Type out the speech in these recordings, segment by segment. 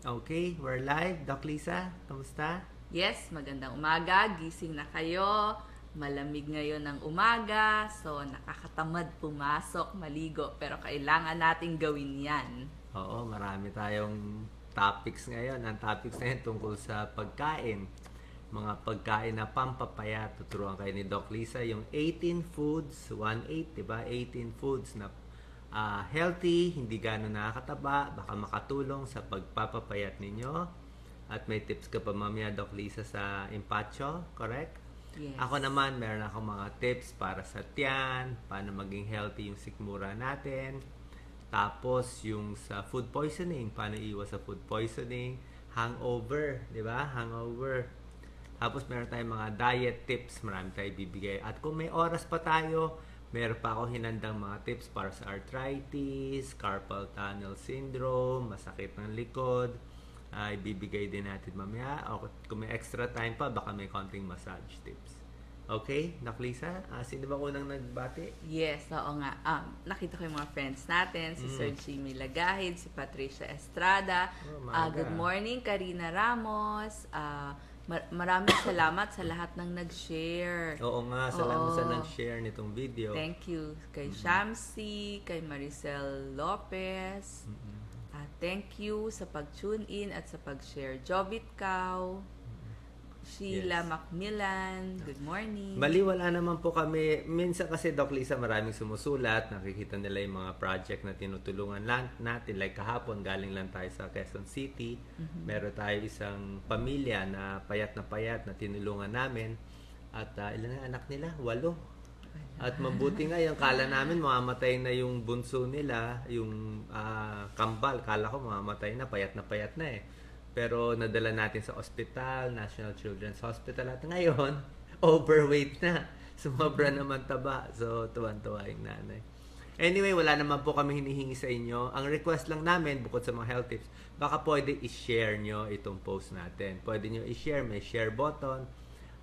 Okay, we're live. Doc Lisa, kamusta? Yes, magandang umaga. Gising na kayo. Malamig ngayon ang umaga. So, nakakatamad pumasok, maligo. Pero kailangan nating gawin yan. Oo, marami tayong topics ngayon. Ang topics na yun tungkol sa pagkain. Mga pagkain na pampapaya. Tuturuan kayo ni Doc Lisa yung 18 foods, 1-8, ba? 18 foods na uh, healthy, hindi gano'n nakakataba, baka makatulong sa pagpapapayat ninyo. At may tips ka pa mamaya, Doc Lisa, sa impacho, correct? Yes. Ako naman, meron ako mga tips para sa tiyan, paano maging healthy yung sikmura natin. Tapos, yung sa food poisoning, paano iwas sa food poisoning. Hangover, di ba? Hangover. Tapos, meron tayong mga diet tips, marami tayong bibigay. At kung may oras pa tayo, Meron pa ako hinandang mga tips para sa arthritis, carpal tunnel syndrome, masakit ng likod. Uh, ah, bibigay din natin mamaya. O kung may extra time pa, baka may konting massage tips. Okay, Naklisa, uh, ah, sino ba unang nagbati? Yes, oo nga. Um, nakita ko yung mga friends natin, si mm. Sir Jimmy Lagahid, si Patricia Estrada. Oh, uh, good morning, Karina Ramos. Uh, Mar- maraming salamat sa lahat ng nag-share. Oo nga, salamat Oo. sa nag-share nitong video. Thank you kay mm-hmm. Shamsi, kay Maricel Lopez. Mm-hmm. Uh, thank you sa pag-tune in at sa pag-share. Jobit Kao. Sheila yes. Macmillan, good morning. Mali, wala naman po kami. Minsan kasi, Doc Lisa, maraming sumusulat. Nakikita nila yung mga project na tinutulungan natin. Like kahapon, galing lang tayo sa Quezon City. Mm-hmm. Meron tayo isang pamilya na payat na payat na tinulungan namin. At uh, ilan ang anak nila? Walo. At mabuti nga, yung kala namin mamamatay na yung bunso nila, yung uh, kambal. Kala ko mamamatay na, payat na payat na eh. Pero nadala natin sa ospital, National Children's Hospital at ngayon, overweight na. Sumobra mm-hmm. naman taba. So, tuwan-tuwa yung nanay. Anyway, wala naman po kami hinihingi sa inyo. Ang request lang namin, bukod sa mga health tips, baka pwede i-share nyo itong post natin. Pwede nyo i-share, may share button.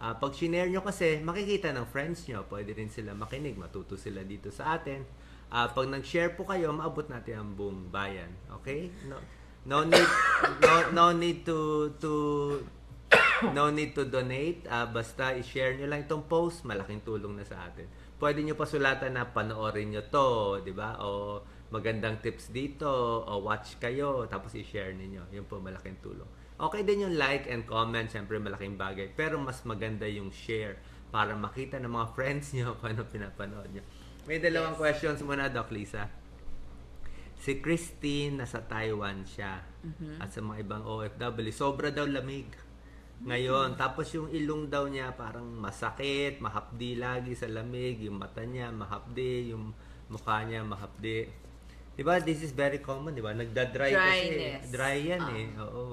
Uh, pag share nyo kasi, makikita ng friends nyo. Pwede rin sila makinig, matuto sila dito sa atin. Uh, pag nag-share po kayo, maabot natin ang buong bayan. Okay? No? No need no no need to to no need to donate. Uh, basta i-share niyo lang itong post, malaking tulong na sa atin. Pwede niyo pasulatan na panoorin niyo 'to, 'di ba? O magandang tips dito o watch kayo tapos i-share niyo. Yun po malaking tulong. Okay din yung like and comment, syempre malaking bagay. Pero mas maganda yung share para makita ng mga friends niyo kung ano pinapanood niyo. May dalawang yes. questions muna, Doc Lisa. Si Christine, nasa Taiwan siya. Mm-hmm. At sa mga ibang OFW, sobra daw lamig. Ngayon, mm-hmm. tapos yung ilong daw niya parang masakit, mahapdi lagi sa lamig, yung mata niya mahapdi, yung mukha niya mahapdi. 'Di ba? This is very common, 'di ba? Nagda-dry Dryness. kasi dry 'yan uh. eh. Oo.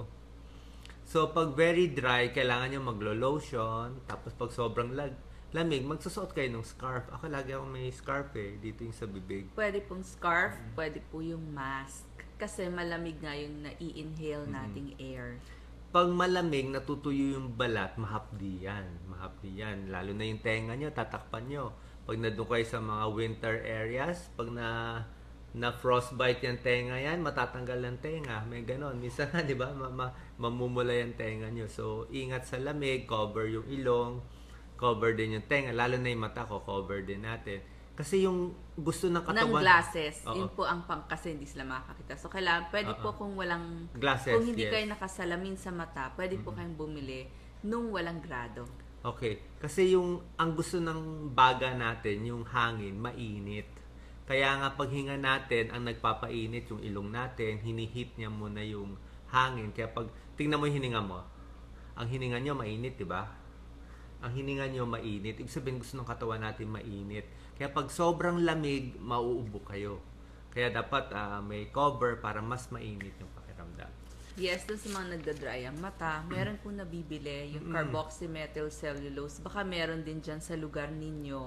So pag very dry, kailangan niyo maglo-lotion, tapos pag sobrang lag, lamig, magsusuot kayo ng scarf. Ako lagi ako may scarf eh, dito yung sa bibig. Pwede pong scarf, mm pwede po yung mask. Kasi malamig nga yung nai-inhale mm nating air. Pag malamig, natutuyo yung balat, mahapdi yan. Mahapdi yan. Lalo na yung tenga nyo, tatakpan nyo. Pag nadukay sa mga winter areas, pag na na frostbite yung tenga yan, matatanggal ang tenga. May ganon. Minsan nga, di ba, ma- ma- mamumula yung tenga nyo. So, ingat sa lamig, cover yung ilong, cover din yung tenga, lalo na yung mata ko, cover din natin. Kasi yung gusto ng katawan... Ng glasses. Oo. Yun po ang pang kasi hindi sila makakita. So, kailangan, pwede Oo. po kung walang... Glasses, Kung hindi yes. kayo nakasalamin sa mata, pwede mm-hmm. po kayong bumili nung walang grado. Okay. Kasi yung, ang gusto ng baga natin, yung hangin, mainit. Kaya nga paghinga natin, ang nagpapainit yung ilong natin, hinihit niya muna yung hangin. Kaya pag tingnan mo yung hininga mo, ang hininga niya mainit, di ba? ang hininga nyo mainit. Ibig sabihin, gusto ng katawan natin mainit. Kaya pag sobrang lamig, mauubo kayo. Kaya dapat uh, may cover para mas mainit yung pakiramdam. Yes, doon sa mga nagdadry ang mata, meron po nabibili yung mm. carboxymethyl cellulose. Baka meron din dyan sa lugar ninyo,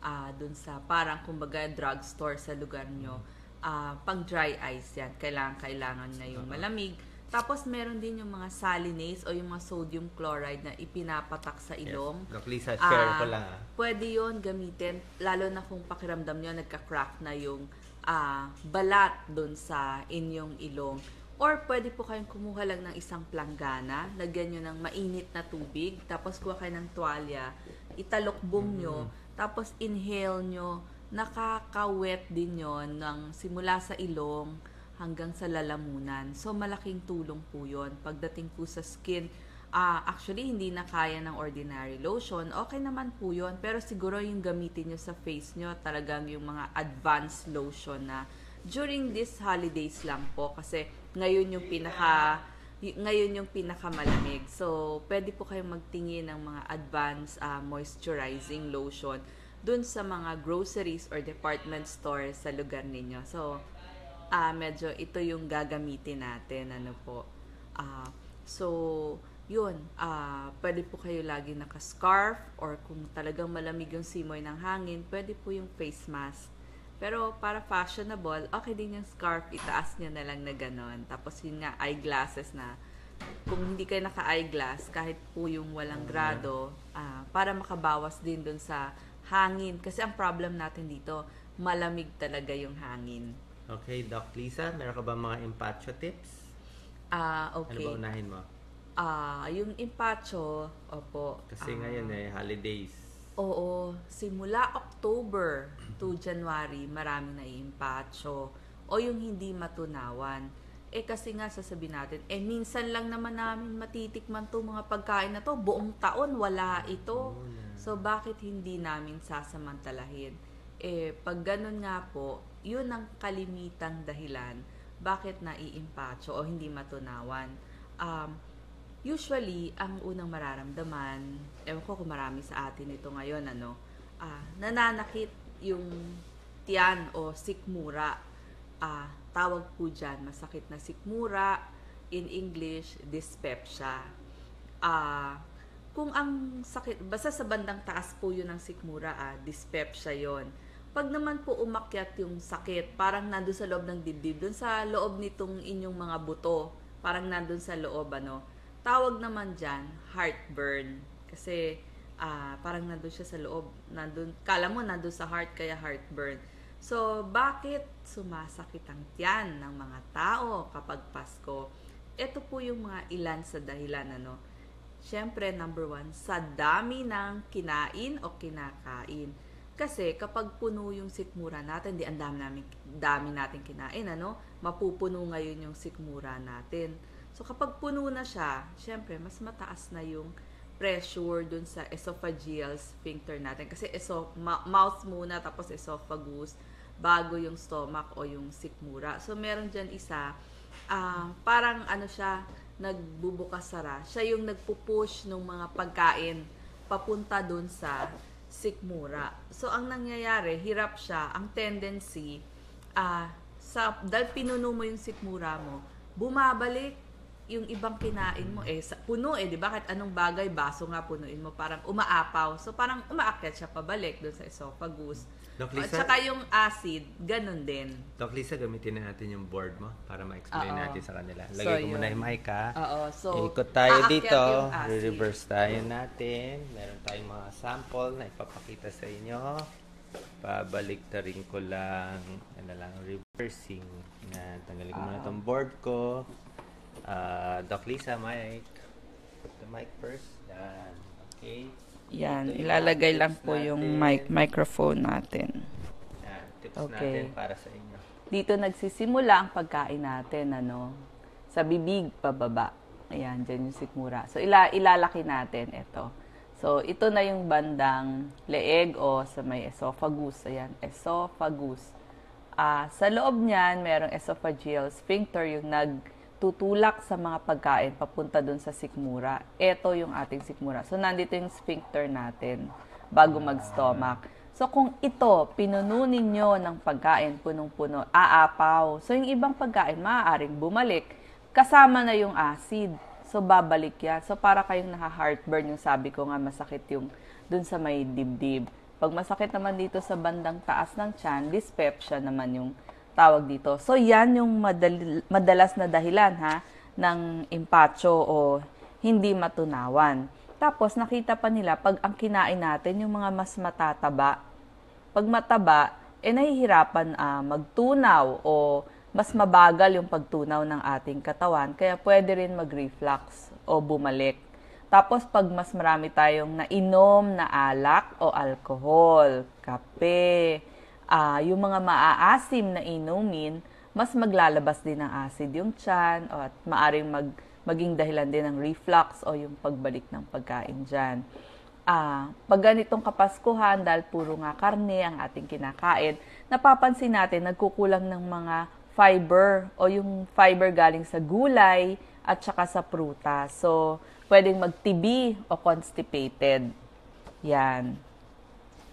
uh, ah, doon sa parang kumbaga drugstore sa lugar nyo. Uh, pang dry eyes yan. Kailangan, kailangan na yung malamig. Uh-huh tapos meron din yung mga salinase o yung mga sodium chloride na ipinapatak sa ilong. Yes. Look, Lisa, share ko ah, lang. Ah. Pwede yon gamitin, lalo na kung pakiramdam nyo nagka-crack na yung uh, ah, balat doon sa inyong ilong. Or pwede po kayong kumuha lang ng isang planggana, lagyan nyo ng mainit na tubig, tapos kuha kayo ng tuwalya, italokbong nyo, mm-hmm. tapos inhale nyo, nakakawet din yon ng simula sa ilong hanggang sa lalamunan. So malaking tulong po yon pagdating po sa skin. Uh, actually, hindi na kaya ng ordinary lotion. Okay naman po yon Pero siguro yung gamitin nyo sa face nyo, talagang yung mga advanced lotion na during this holidays lang po. Kasi ngayon yung pinaka ngayon yung pinakamalamig. So, pwede po kayong magtingin ng mga advanced uh, moisturizing lotion dun sa mga groceries or department store sa lugar ninyo. So, uh, medyo ito yung gagamitin natin. Ano po. Uh, so, yun, uh, pwede po kayo lagi naka-scarf or kung talagang malamig yung simoy ng hangin, pwede po yung face mask. Pero para fashionable, okay din yung scarf, itaas niya na lang na ganon. Tapos yun nga, eyeglasses na. Kung hindi kayo naka-eyeglass, kahit po yung walang mm-hmm. grado, uh, para makabawas din dun sa hangin. Kasi ang problem natin dito, malamig talaga yung hangin. Okay, Doc Lisa, meron ka ba mga impacho tips? Ah, okay. Ano ba unahin mo? Ah, yung impacho, opo. Kasi ah, ngayon eh, holidays. Oo, simula October to January, maraming naiimpacho. O yung hindi matunawan. Eh kasi nga sasabihin natin, eh minsan lang naman namin matitikman to mga pagkain na to. Buong taon wala ito. So bakit hindi namin sasamantalahin? Eh pag ganun nga po, yun ang kalimitang dahilan bakit naiimpatso o hindi matunawan. Um, usually, ang unang mararamdaman, ewan ko kung marami sa atin ito ngayon, ano, uh, nananakit yung tiyan o sikmura. Uh, tawag po dyan, masakit na sikmura. In English, dyspepsia. Uh, kung ang sakit, basta sa bandang taas po yun ang sikmura, ah, dyspepsia yon pag naman po umakyat yung sakit, parang nandun sa loob ng dibdib, dun sa loob nitong inyong mga buto, parang nandun sa loob, ano. Tawag naman dyan, heartburn. Kasi uh, parang nandun siya sa loob. Nandun, kala mo nandun sa heart, kaya heartburn. So, bakit sumasakit ang tiyan ng mga tao kapag Pasko? Ito po yung mga ilan sa dahilan, ano. Siyempre, number one, sa dami ng kinain o kinakain kasi kapag puno yung sikmura natin, di ang dami, namin, dami natin kinain, ano? Mapupuno ngayon yung sikmura natin. So kapag puno na siya, syempre mas mataas na yung pressure dun sa esophageal sphincter natin. Kasi eso, ma- mouth muna, tapos esophagus, bago yung stomach o yung sikmura. So meron dyan isa, uh, parang ano siya, nagbubukasara. Siya yung nagpupush ng mga pagkain papunta dun sa sikmura. So, ang nangyayari, hirap siya. Ang tendency, uh, sa, dahil pinuno mo yung sikmura mo, bumabalik yung ibang kinain mo. Eh, sa, puno eh, di ba? Kahit anong bagay, baso nga punuin mo. Parang umaapaw. So, parang umaakyat siya pabalik doon sa esophagus. Doc Lisa, At saka yung acid, ganun din. Doc Lisa, gamitin na natin yung board mo para ma-explain Oo. natin sa kanila. Lagay So, ko muna yung mic ha. Oo, so, Ikot tayo dito. reverse tayo natin. Meron tayong mga sample na ipapakita sa inyo. Pabalik na rin ko lang. Ano lang, reversing. Na, tanggalin ko muna ah. tong board ko. Ah, Doc Lisa, mic. Put the mic first. Yan. Okay. Yan, ilalagay lang po yung mic microphone natin. Yan, okay. natin para sa inyo. Dito nagsisimula ang pagkain natin, ano? Sa bibig pababa. Ayan, dyan yung sikmura. So, ila ilalaki natin ito. So, ito na yung bandang leeg o sa may esophagus. Ayan, esophagus. Uh, sa loob niyan, mayroong esophageal sphincter yung nag nagtutulak sa mga pagkain papunta dun sa sikmura. Ito yung ating sikmura. So, nandito yung sphincter natin bago ah. mag-stomach. So, kung ito, pinununin nyo ng pagkain, punong-puno, aapaw. So, yung ibang pagkain, maaaring bumalik. Kasama na yung acid. So, babalik yan. So, para kayong naha-heartburn, yung sabi ko nga, masakit yung dun sa may dibdib. Pag masakit naman dito sa bandang taas ng chan, dyspepsia naman yung tawag dito. So yan yung madal- madalas na dahilan ha ng impacho o hindi matunawan. Tapos nakita pa nila pag ang kinain natin yung mga mas matataba. Pag mataba, eh nahihirapan uh, magtunaw o mas mabagal yung pagtunaw ng ating katawan kaya pwede rin mag-reflux o bumalik. Tapos pag mas marami tayong nainom na alak o alkohol, kape, uh, yung mga maaasim na inumin, mas maglalabas din ng acid yung tiyan at maaring mag, maging dahilan din ng reflux o yung pagbalik ng pagkain dyan. Uh, pag ganitong kapaskuhan, dahil puro nga karne ang ating kinakain, napapansin natin nagkukulang ng mga fiber o yung fiber galing sa gulay at saka sa prutas. So, pwedeng mag-TB o constipated. Yan.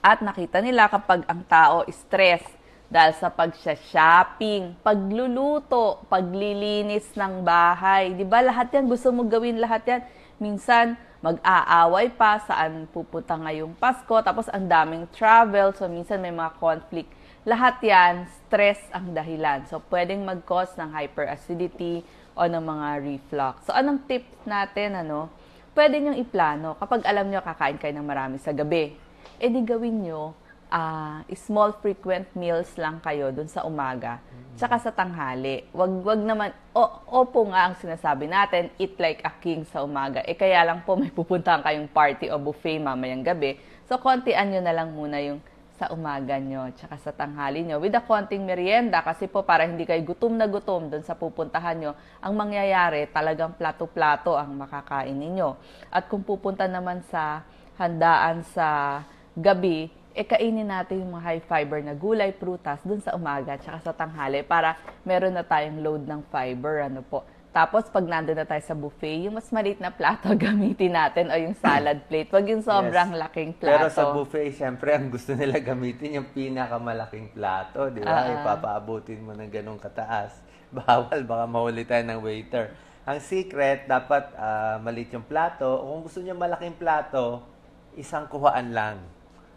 At nakita nila kapag ang tao stress dahil sa pagsha-shopping, pagluluto, paglilinis ng bahay, 'di ba? Lahat 'yan gusto mo gawin lahat 'yan. Minsan mag-aaway pa saan pupunta ngayong Pasko, tapos ang daming travel, so minsan may mga conflict. Lahat 'yan stress ang dahilan. So pwedeng mag-cause ng hyperacidity o ng mga reflux. So anong tip natin ano? Pwede niyong iplano kapag alam niyo kakain kayo ng marami sa gabi e gawin nyo, uh, small frequent meals lang kayo dun sa umaga, tsaka sa tanghali. Wag, wag naman, o, opo nga ang sinasabi natin, eat like a king sa umaga. Eh kaya lang po may pupuntahan kayong party o buffet mamayang gabi. So, kontian nyo na lang muna yung sa umaga nyo, tsaka sa tanghali nyo, with a konting merienda, kasi po para hindi kayo gutom na gutom doon sa pupuntahan nyo, ang mangyayari, talagang plato-plato ang makakain niyo At kung pupunta naman sa handaan sa gabi, e kainin natin yung mga high fiber na gulay, prutas dun sa umaga at sa tanghali para meron na tayong load ng fiber. Ano po. Tapos pag nandun na tayo sa buffet, yung mas maliit na plato gamitin natin o yung salad plate. Huwag yung sobrang yes. laking plato. Pero sa buffet, siyempre, ang gusto nila gamitin yung pinakamalaking plato, di ba? Uh, Ipapaabutin mo ng ganong kataas. Bawal, baka mahuli tayo ng waiter. Ang secret, dapat uh, maliit yung plato. O kung gusto niya malaking plato, isang kuhaan lang.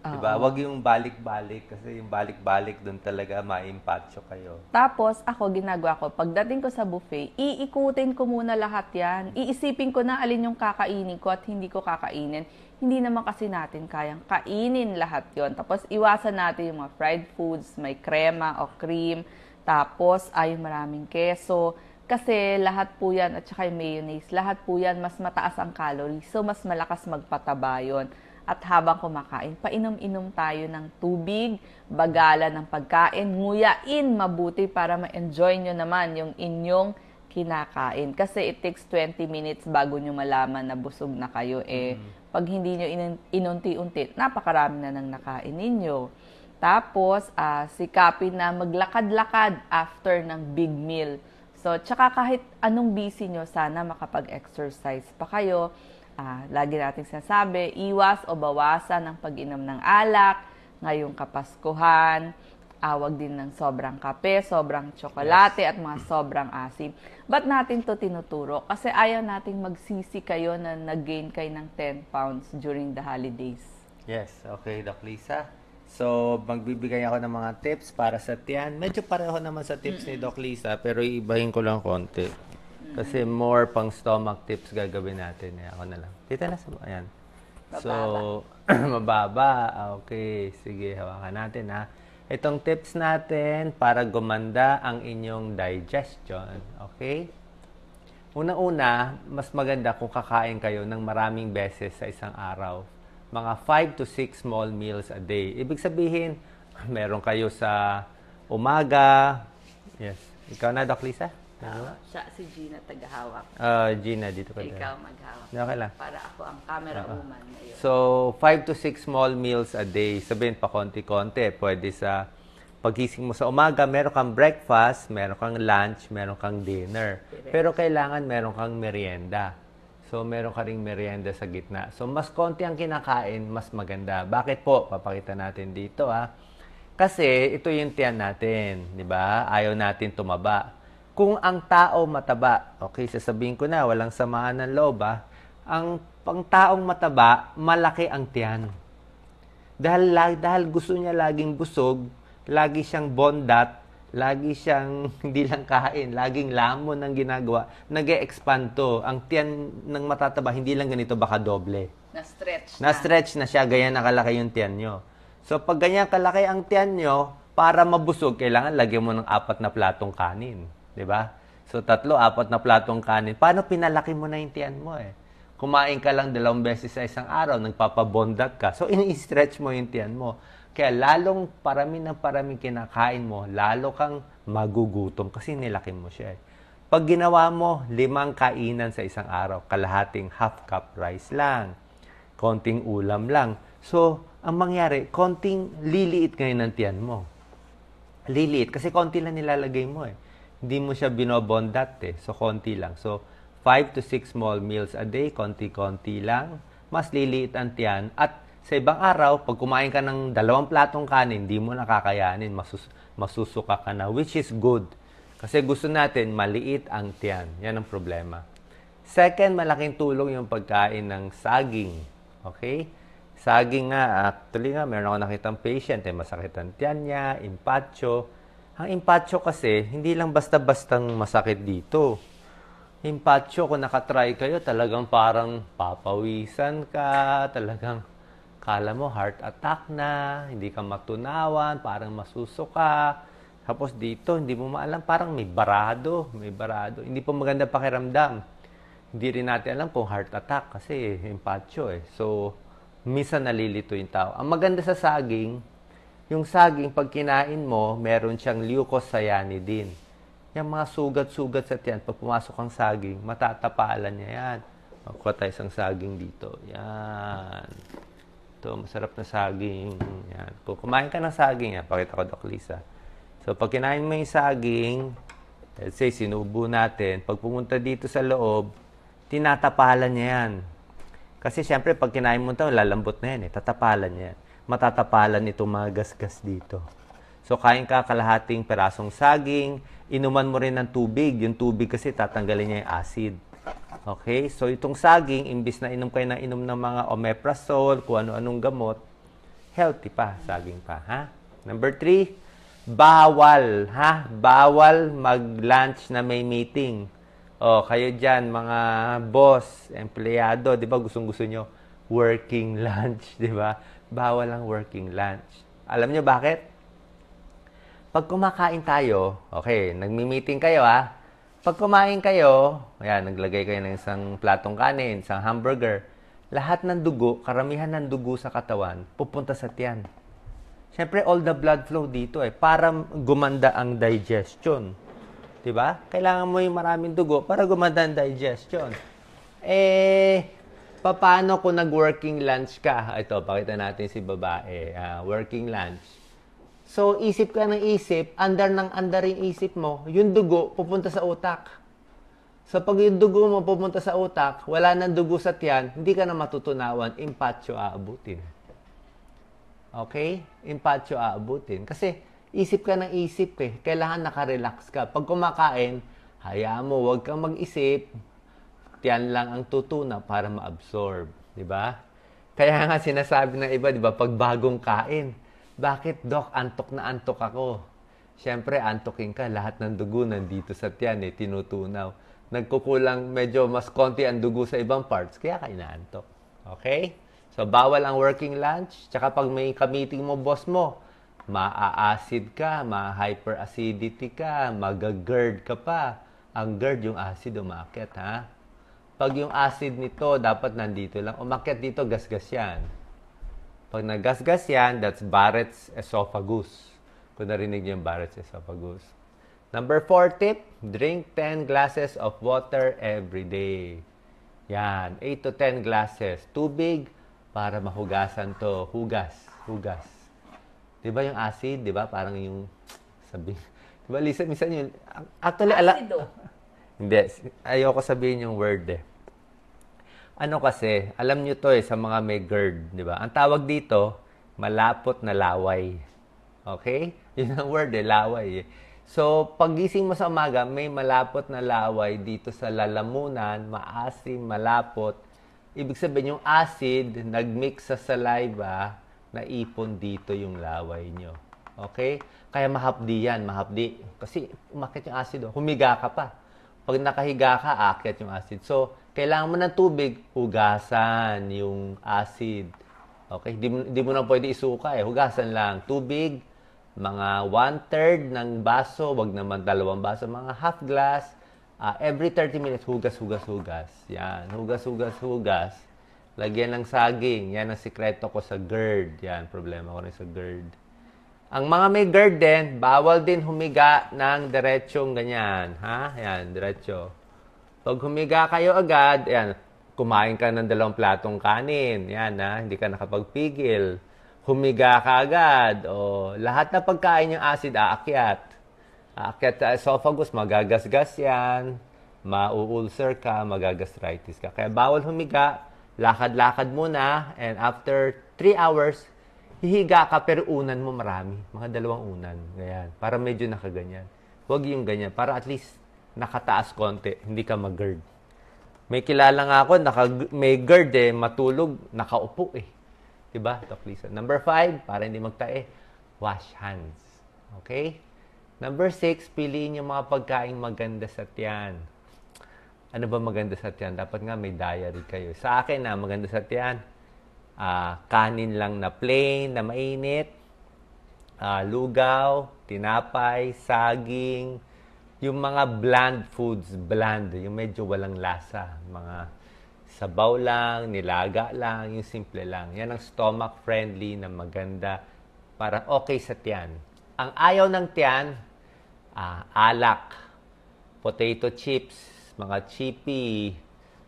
Uh-oh. Diba? Huwag yung balik-balik kasi yung balik-balik doon talaga maimpatso kayo. Tapos ako ginagawa ko, pagdating ko sa buffet, iikutin ko muna lahat yan. Iisipin ko na alin yung kakainin ko at hindi ko kakainin. Hindi naman kasi natin kayang kainin lahat yon Tapos iwasan natin yung mga fried foods, may krema o cream, tapos ay maraming keso. Kasi lahat po yan, at saka yung mayonnaise, lahat po yan mas mataas ang calorie. So, mas malakas magpataba yun at habang kumakain, painom-inom tayo ng tubig, bagala ng pagkain, nguyain mabuti para ma-enjoy nyo naman yung inyong kinakain. Kasi it takes 20 minutes bago nyo malaman na busog na kayo. Eh, mm-hmm. pag hindi nyo in- inunti-unti, napakarami na nang nakain ninyo. Tapos, uh, sikapin na maglakad-lakad after ng big meal. So, tsaka kahit anong busy nyo, sana makapag-exercise pa kayo Ah, lagi nating sinasabi, iwas o bawasan ang pag-inom ng alak, ngayong kapaskuhan, awag ah, din ng sobrang kape, sobrang tsokolate, yes. at mga sobrang asim. Ba't natin to tinuturo? Kasi ayaw nating magsisi kayo na nag-gain kayo ng 10 pounds during the holidays. Yes, okay, Doc Lisa. So, magbibigay ako ng mga tips para sa tiyan. Medyo pareho naman sa tips Mm-mm. ni Doc Lisa, pero iibahin ko lang konti. Kasi more pang stomach tips gagawin natin. Eh, ako na lang. Tita na sa Ayan. So, mababa. Ah, okay. Sige, hawakan natin ha. Itong tips natin para gumanda ang inyong digestion. Okay? Una-una, mas maganda kung kakain kayo ng maraming beses sa isang araw. Mga 5 to 6 small meals a day. Ibig sabihin, meron kayo sa umaga. Yes. Ikaw na, Doc Lisa? Tama? siya, si Gina tagahawak. Uh, Gina, dito ka Ikaw dyan. maghawak. Okay lang. Para ako ang camera uh-huh. woman ngayon. So, 5 to 6 small meals a day. Sabihin pa konti-konti. Pwede sa pagising mo sa umaga, meron kang breakfast, meron kang lunch, meron kang dinner. Pero kailangan meron kang merienda. So, meron ka ring merienda sa gitna. So, mas konti ang kinakain, mas maganda. Bakit po? Papakita natin dito, ha. Kasi, ito yung tiyan natin, di ba? Ayaw natin tumaba. Kung ang tao mataba, okay, sasabihin ko na, walang samaan ng loob ah, ang pangtaong mataba, malaki ang tiyan. Dahil, dahil gusto niya laging busog, lagi siyang bondat, lagi siyang hindi lang kain, laging lamon ang ginagawa, nag expand to. Ang tiyan ng matataba, hindi lang ganito, baka doble. Na-stretch na. Na-stretch na siya, ganyan nakalaki yung tiyan nyo. So, pag ganyan kalaki ang tiyan nyo, para mabusog, kailangan lagyan mo ng apat na platong kanin. 'Di ba? So tatlo, apat na platong kanin. Paano pinalaki mo na yung tiyan mo eh? Kumain ka lang dalawang beses sa isang araw, nagpapabondag ka. So ini-stretch mo yung tiyan mo. Kaya lalong parami ng parami kinakain mo, lalo kang magugutom kasi nilaki mo siya. Eh. Pag ginawa mo, limang kainan sa isang araw, kalahating half cup rice lang, konting ulam lang. So, ang mangyari, konting liliit ngayon ng tiyan mo. Liliit, kasi konti lang nilalagay mo eh hindi mo siya binobond eh. So, konti lang. So, 5 to 6 small meals a day, konti-konti lang. Mas liliit ang tiyan. At sa ibang araw, pag kumain ka ng dalawang platong kanin, hindi mo nakakayanin, masus masusuka ka na, which is good. Kasi gusto natin, maliit ang tiyan. Yan ang problema. Second, malaking tulong yung pagkain ng saging. Okay? Saging nga, actually nga, meron ako nakitang patient, eh, masakit ang tiyan niya, impacho, ang impacho kasi, hindi lang basta-bastang masakit dito. Impacho, kung nakatry kayo, talagang parang papawisan ka, talagang kala mo heart attack na, hindi ka matunawan, parang masuso ka. Tapos dito, hindi mo maalam, parang may barado, may barado. Hindi pa maganda pakiramdam. Hindi rin natin alam kung heart attack kasi impacho eh. So, minsan nalilito yung tao. Ang maganda sa saging, yung saging, pag kinain mo, meron siyang leucocyanidin. Yung mga sugat-sugat sa tiyan, pag pumasok ang saging, matatapalan niya yan. Makuha tayo isang saging dito. Yan. Ito, masarap na saging. Yan. Kung kumain ka ng saging, yan, pakita ko, Doc Lisa. So, pag kinain mo yung saging, let's say, sinubo natin, pag pumunta dito sa loob, tinatapalan niya yan. Kasi siyempre, pag kinain mo ito, lalambot na yan eh. Tatapalan niya yan matatapalan itong mga gasgas dito. So, kain ka kalahating perasong saging, inuman mo rin ng tubig. Yung tubig kasi tatanggalin niya yung acid. Okay? So, itong saging, imbis na inom kayo na inom ng mga omeprazole, kung ano-anong gamot, healthy pa, saging pa. Ha? Number three, bawal. Ha? Bawal mag-lunch na may meeting. O, kayo dyan, mga boss, empleyado, di ba gustong-gusto nyo working lunch, di ba? bawal ang working lunch. Alam nyo bakit? Pag kumakain tayo, okay, nagmi-meeting kayo ha. Pag kumain kayo, ayan, naglagay kayo ng isang platong kanin, isang hamburger, lahat ng dugo, karamihan ng dugo sa katawan, pupunta sa tiyan. Siyempre, all the blood flow dito eh, para gumanda ang digestion. 'di ba? Kailangan mo yung maraming dugo para gumanda ang digestion. Eh paano kung nag-working lunch ka? Ito, pakita natin si babae. Uh, working lunch. So, isip ka ng isip, under ng andar yung isip mo, yung dugo pupunta sa utak. So, pag yung dugo mo pupunta sa utak, wala nang dugo sa tiyan, hindi ka na matutunawan, impatyo aabutin. Okay? Impatyo aabutin. Kasi, isip ka ng isip eh. Kailangan nakarelax ka. Pag kumakain, hayaan mo, huwag kang mag-isip yan lang ang tutuna para ma-absorb. Di ba? Kaya nga sinasabi ng iba, di ba, pag bagong kain, bakit, Doc, antok na antok ako? Siyempre, antokin ka, lahat ng dugo nandito sa tiyan, eh, tinutunaw. Nagkukulang, medyo mas konti ang dugo sa ibang parts, kaya ka inaantok. Okay? So, bawal ang working lunch. Tsaka pag may kamiting mo, boss mo, maa-acid ka, ma-hyperacidity ka, mag-GERD ka pa. Ang GERD, yung acid, umakit, ha? pag yung acid nito, dapat nandito lang. Umakyat dito, gasgas yan. Pag nagasgas yan, that's Barrett's esophagus. Kung narinig niyo yung Barrett's esophagus. Number four tip, drink 10 glasses of water every day. Yan, 8 to 10 glasses. Tubig para mahugasan to. Hugas, hugas. Di ba yung acid, di ba? Parang yung sabi. Di ba, Lisa, minsan yun. Actually, ala... Acido. Hindi. Ayoko sabihin yung word eh. Ano kasi, alam nyo to eh, sa mga may GERD, di ba? Ang tawag dito, malapot na laway. Okay? Yun ang word eh, laway eh. So, pagising mo sa umaga, may malapot na laway dito sa lalamunan, maasim, malapot. Ibig sabihin, yung acid, nagmix sa saliva, naipon dito yung laway nyo. Okay? Kaya mahapdi yan, mahapdi. Kasi umakit yung acid, oh. humiga ka pa pag nakahiga ka, aakyat yung acid. So, kailangan mo ng tubig, hugasan yung acid. Okay? Di, di mo na pwede isuka eh. Hugasan lang. Tubig, mga one-third ng baso, wag naman dalawang baso, mga half glass. Uh, every 30 minutes, hugas, hugas, hugas. Yan. Hugas, hugas, hugas. Lagyan ng saging. Yan ang sikreto ko sa GERD. Yan, problema ko rin sa GERD. Ang mga may garden, bawal din humiga ng diretsyong ganyan. Ha? Ayan, diretsyo. Pag humiga kayo agad, ayan, kumain ka ng dalawang platong kanin. Ayan, ha? hindi ka nakapagpigil. Humiga ka agad. O, lahat na pagkain yung acid, aakyat. Aakyat sa esophagus, magagasgas yan. Mauulcer ka, magagastritis ka. Kaya bawal humiga. Lakad-lakad muna. And after 3 hours, hihiga ka pero unan mo marami. Mga dalawang unan. Ganyan. Para medyo nakaganyan. Huwag yung ganyan. Para at least nakataas konti. Hindi ka mag-gird. May kilala nga ako, naka, may gird eh, matulog, nakaupo eh. Diba? Taklisan. Number five, para hindi magtae, wash hands. Okay? Number six, piliin yung mga pagkain maganda sa tiyan. Ano ba maganda sa tiyan? Dapat nga may diary kayo. Sa akin na, ah, maganda sa tiyan uh, kanin lang na plain, na mainit, uh, lugaw, tinapay, saging, yung mga bland foods, bland, yung medyo walang lasa, mga sabaw lang, nilaga lang, yung simple lang. Yan ang stomach friendly na maganda para okay sa tiyan. Ang ayaw ng tiyan, uh, alak, potato chips, mga chippy,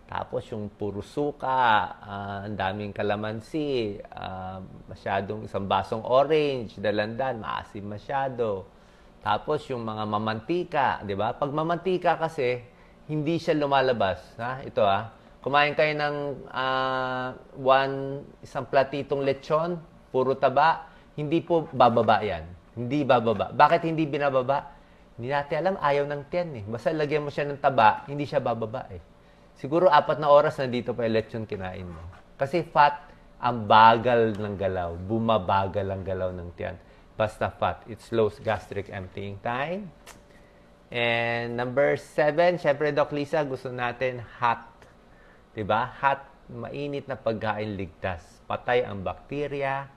tapos yung puro suka, uh, ang daming kalamansi, uh, masyadong isang basong orange, dalandan, maasim masyado. Tapos yung mga mamantika, 'di ba? Pag mamantika kasi hindi siya lumalabas, ha? Ito ah. Kumain kayo ng uh, one isang platitong lechon, puro taba, hindi po bababa 'yan. Hindi bababa. Bakit hindi binababa? Hindi natin alam, ayaw ng tiyan eh. Basta lagyan mo siya ng taba, hindi siya bababa eh siguro apat na oras na dito pa election kinain mo. Kasi fat, ang bagal ng galaw. Bumabagal ang galaw ng tiyan. Basta fat. It slows gastric emptying time. And number seven, syempre Doc Lisa, gusto natin hot. ba diba? Hot, mainit na pagkain ligtas. Patay ang bakterya,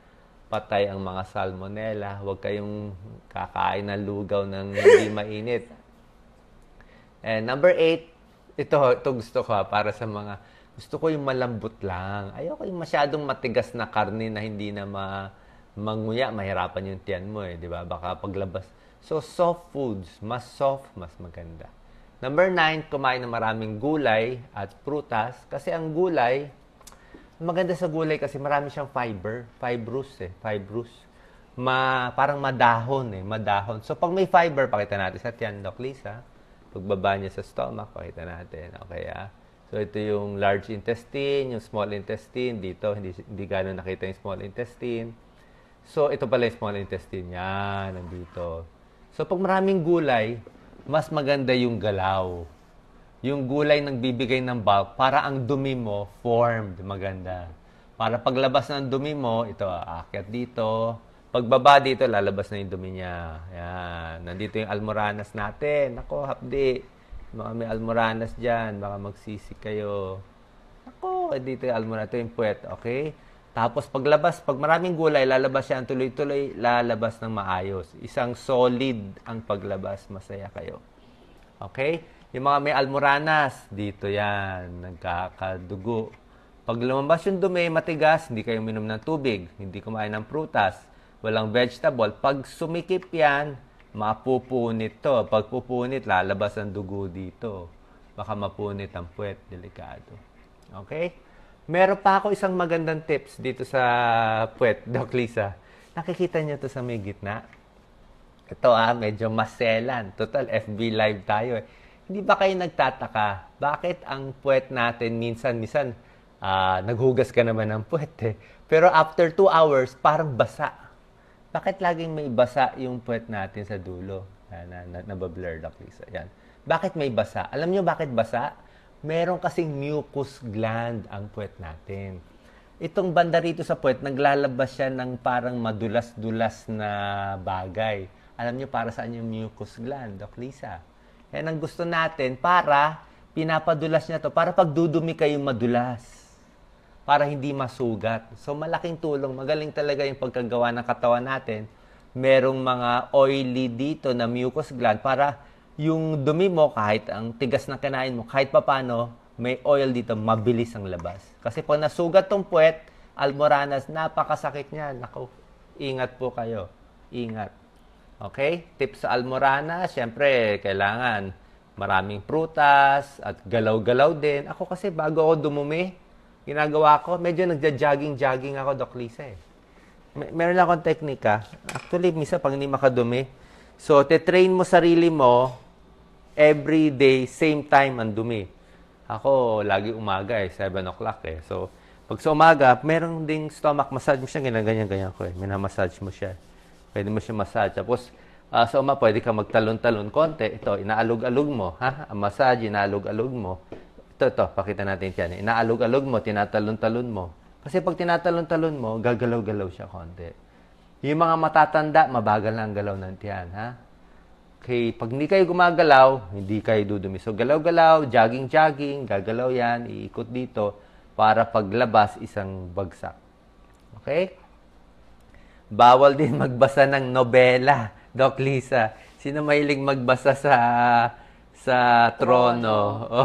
patay ang mga salmonella. Huwag kayong kakain ng lugaw ng hindi mainit. And number eight, ito, ito gusto ko ha, ah, para sa mga, gusto ko yung malambot lang. Ayoko yung masyadong matigas na karne na hindi na ma, manguya, mahirapan yung tiyan mo eh, di ba? Baka paglabas. So, soft foods, mas soft, mas maganda. Number nine, kumain ng maraming gulay at prutas. Kasi ang gulay, maganda sa gulay kasi marami siyang fiber. Fibrous eh, fibrous. Ma, parang madahon eh, madahon. So, pag may fiber, pakita natin sa tiyan, Doc Lisa pagbaba niya sa stomach, pakita natin. Okay, ah. So, ito yung large intestine, yung small intestine. Dito, hindi, hindi gano'n nakita yung small intestine. So, ito pala yung small intestine. Yan, nandito. So, pag maraming gulay, mas maganda yung galaw. Yung gulay nang bibigay ng bulk para ang dumi mo formed maganda. Para paglabas ng dumi mo, ito, aakyat dito, Pagbaba dito, lalabas na yung dumi niya. Yan. Nandito yung almoranas natin. Ako, hapdi. Mga may almoranas dyan. Baka magsisik kayo. Ako, eh, dito yung almoranas. Ito yung puwet. Okay? Tapos paglabas, pag maraming gulay, lalabas siya ang tuloy-tuloy, lalabas ng maayos. Isang solid ang paglabas. Masaya kayo. Okay? Yung mga may almoranas, dito yan. Nagkakadugo. Pag lumabas yung dumi, matigas, hindi kayo minom ng tubig, hindi kumain ng prutas, walang vegetable. Pag sumikip yan, mapupunit to. Pag pupunit, lalabas ang dugo dito. Baka mapunit ang puwet. Delikado. Okay? Meron pa ako isang magandang tips dito sa puwet, Doc Lisa. Nakikita niyo to sa may gitna? Ito ah, medyo maselan. Total, FB live tayo eh. Hindi ba kayo nagtataka? Bakit ang puwet natin minsan-minsan uh, naghugas ka naman ng puwet eh. Pero after two hours, parang basa bakit laging may basa yung puwet natin sa dulo? Na, na, nabablur na, please. Ayan. Bakit may basa? Alam nyo bakit basa? Meron kasing mucus gland ang puwet natin. Itong banda rito sa puwet, naglalabas siya ng parang madulas-dulas na bagay. Alam nyo para saan yung mucus gland, Doc Lisa? Yan ang gusto natin para pinapadulas niya to para pagdudumi kayo madulas para hindi masugat. So malaking tulong, magaling talaga yung pagkagawa ng katawan natin. Merong mga oily dito na mucus gland para yung dumi mo kahit ang tigas ng kinain mo, kahit papano, may oil dito, mabilis ang labas. Kasi pag nasugat tong puwet, almoranas, napakasakit niya. Nako, ingat po kayo. Ingat. Okay? Tips sa almoranas, syempre, kailangan maraming prutas at galaw-galaw din. Ako kasi bago ako dumumi, ginagawa ko, medyo nagja-jogging-jogging ako, Doc Lisa eh. Mer- meron lang akong teknika. Actually, misa pag hindi makadumi. So, te-train mo sarili mo every day, same time ang dumi. Ako, lagi umaga eh, 7 o'clock eh. So, pag sa umaga, meron ding stomach massage mo siya, ginaganyan-ganyan ko eh. Minamassage mo siya. Pwede mo siya massage. Tapos, uh, sa uma, pwede ka magtalon-talon konti. Ito, inaalog-alog mo. Ha? Ang massage, inaalog-alog mo. Ito, ito, pakita natin yan. Inaalog-alog mo, tinatalon-talon mo. Kasi pag tinatalon-talon mo, gagalaw-galaw siya konti. Yung mga matatanda, mabagal na ang galaw ng tiyan, ha? Okay, pag hindi kayo gumagalaw, hindi kayo dudumi. So, galaw-galaw, jogging-jogging, gagalaw yan, iikot dito, para paglabas, isang bagsak. Okay? Bawal din magbasa ng nobela, Doc Lisa. Sino mahilig magbasa sa sa trono?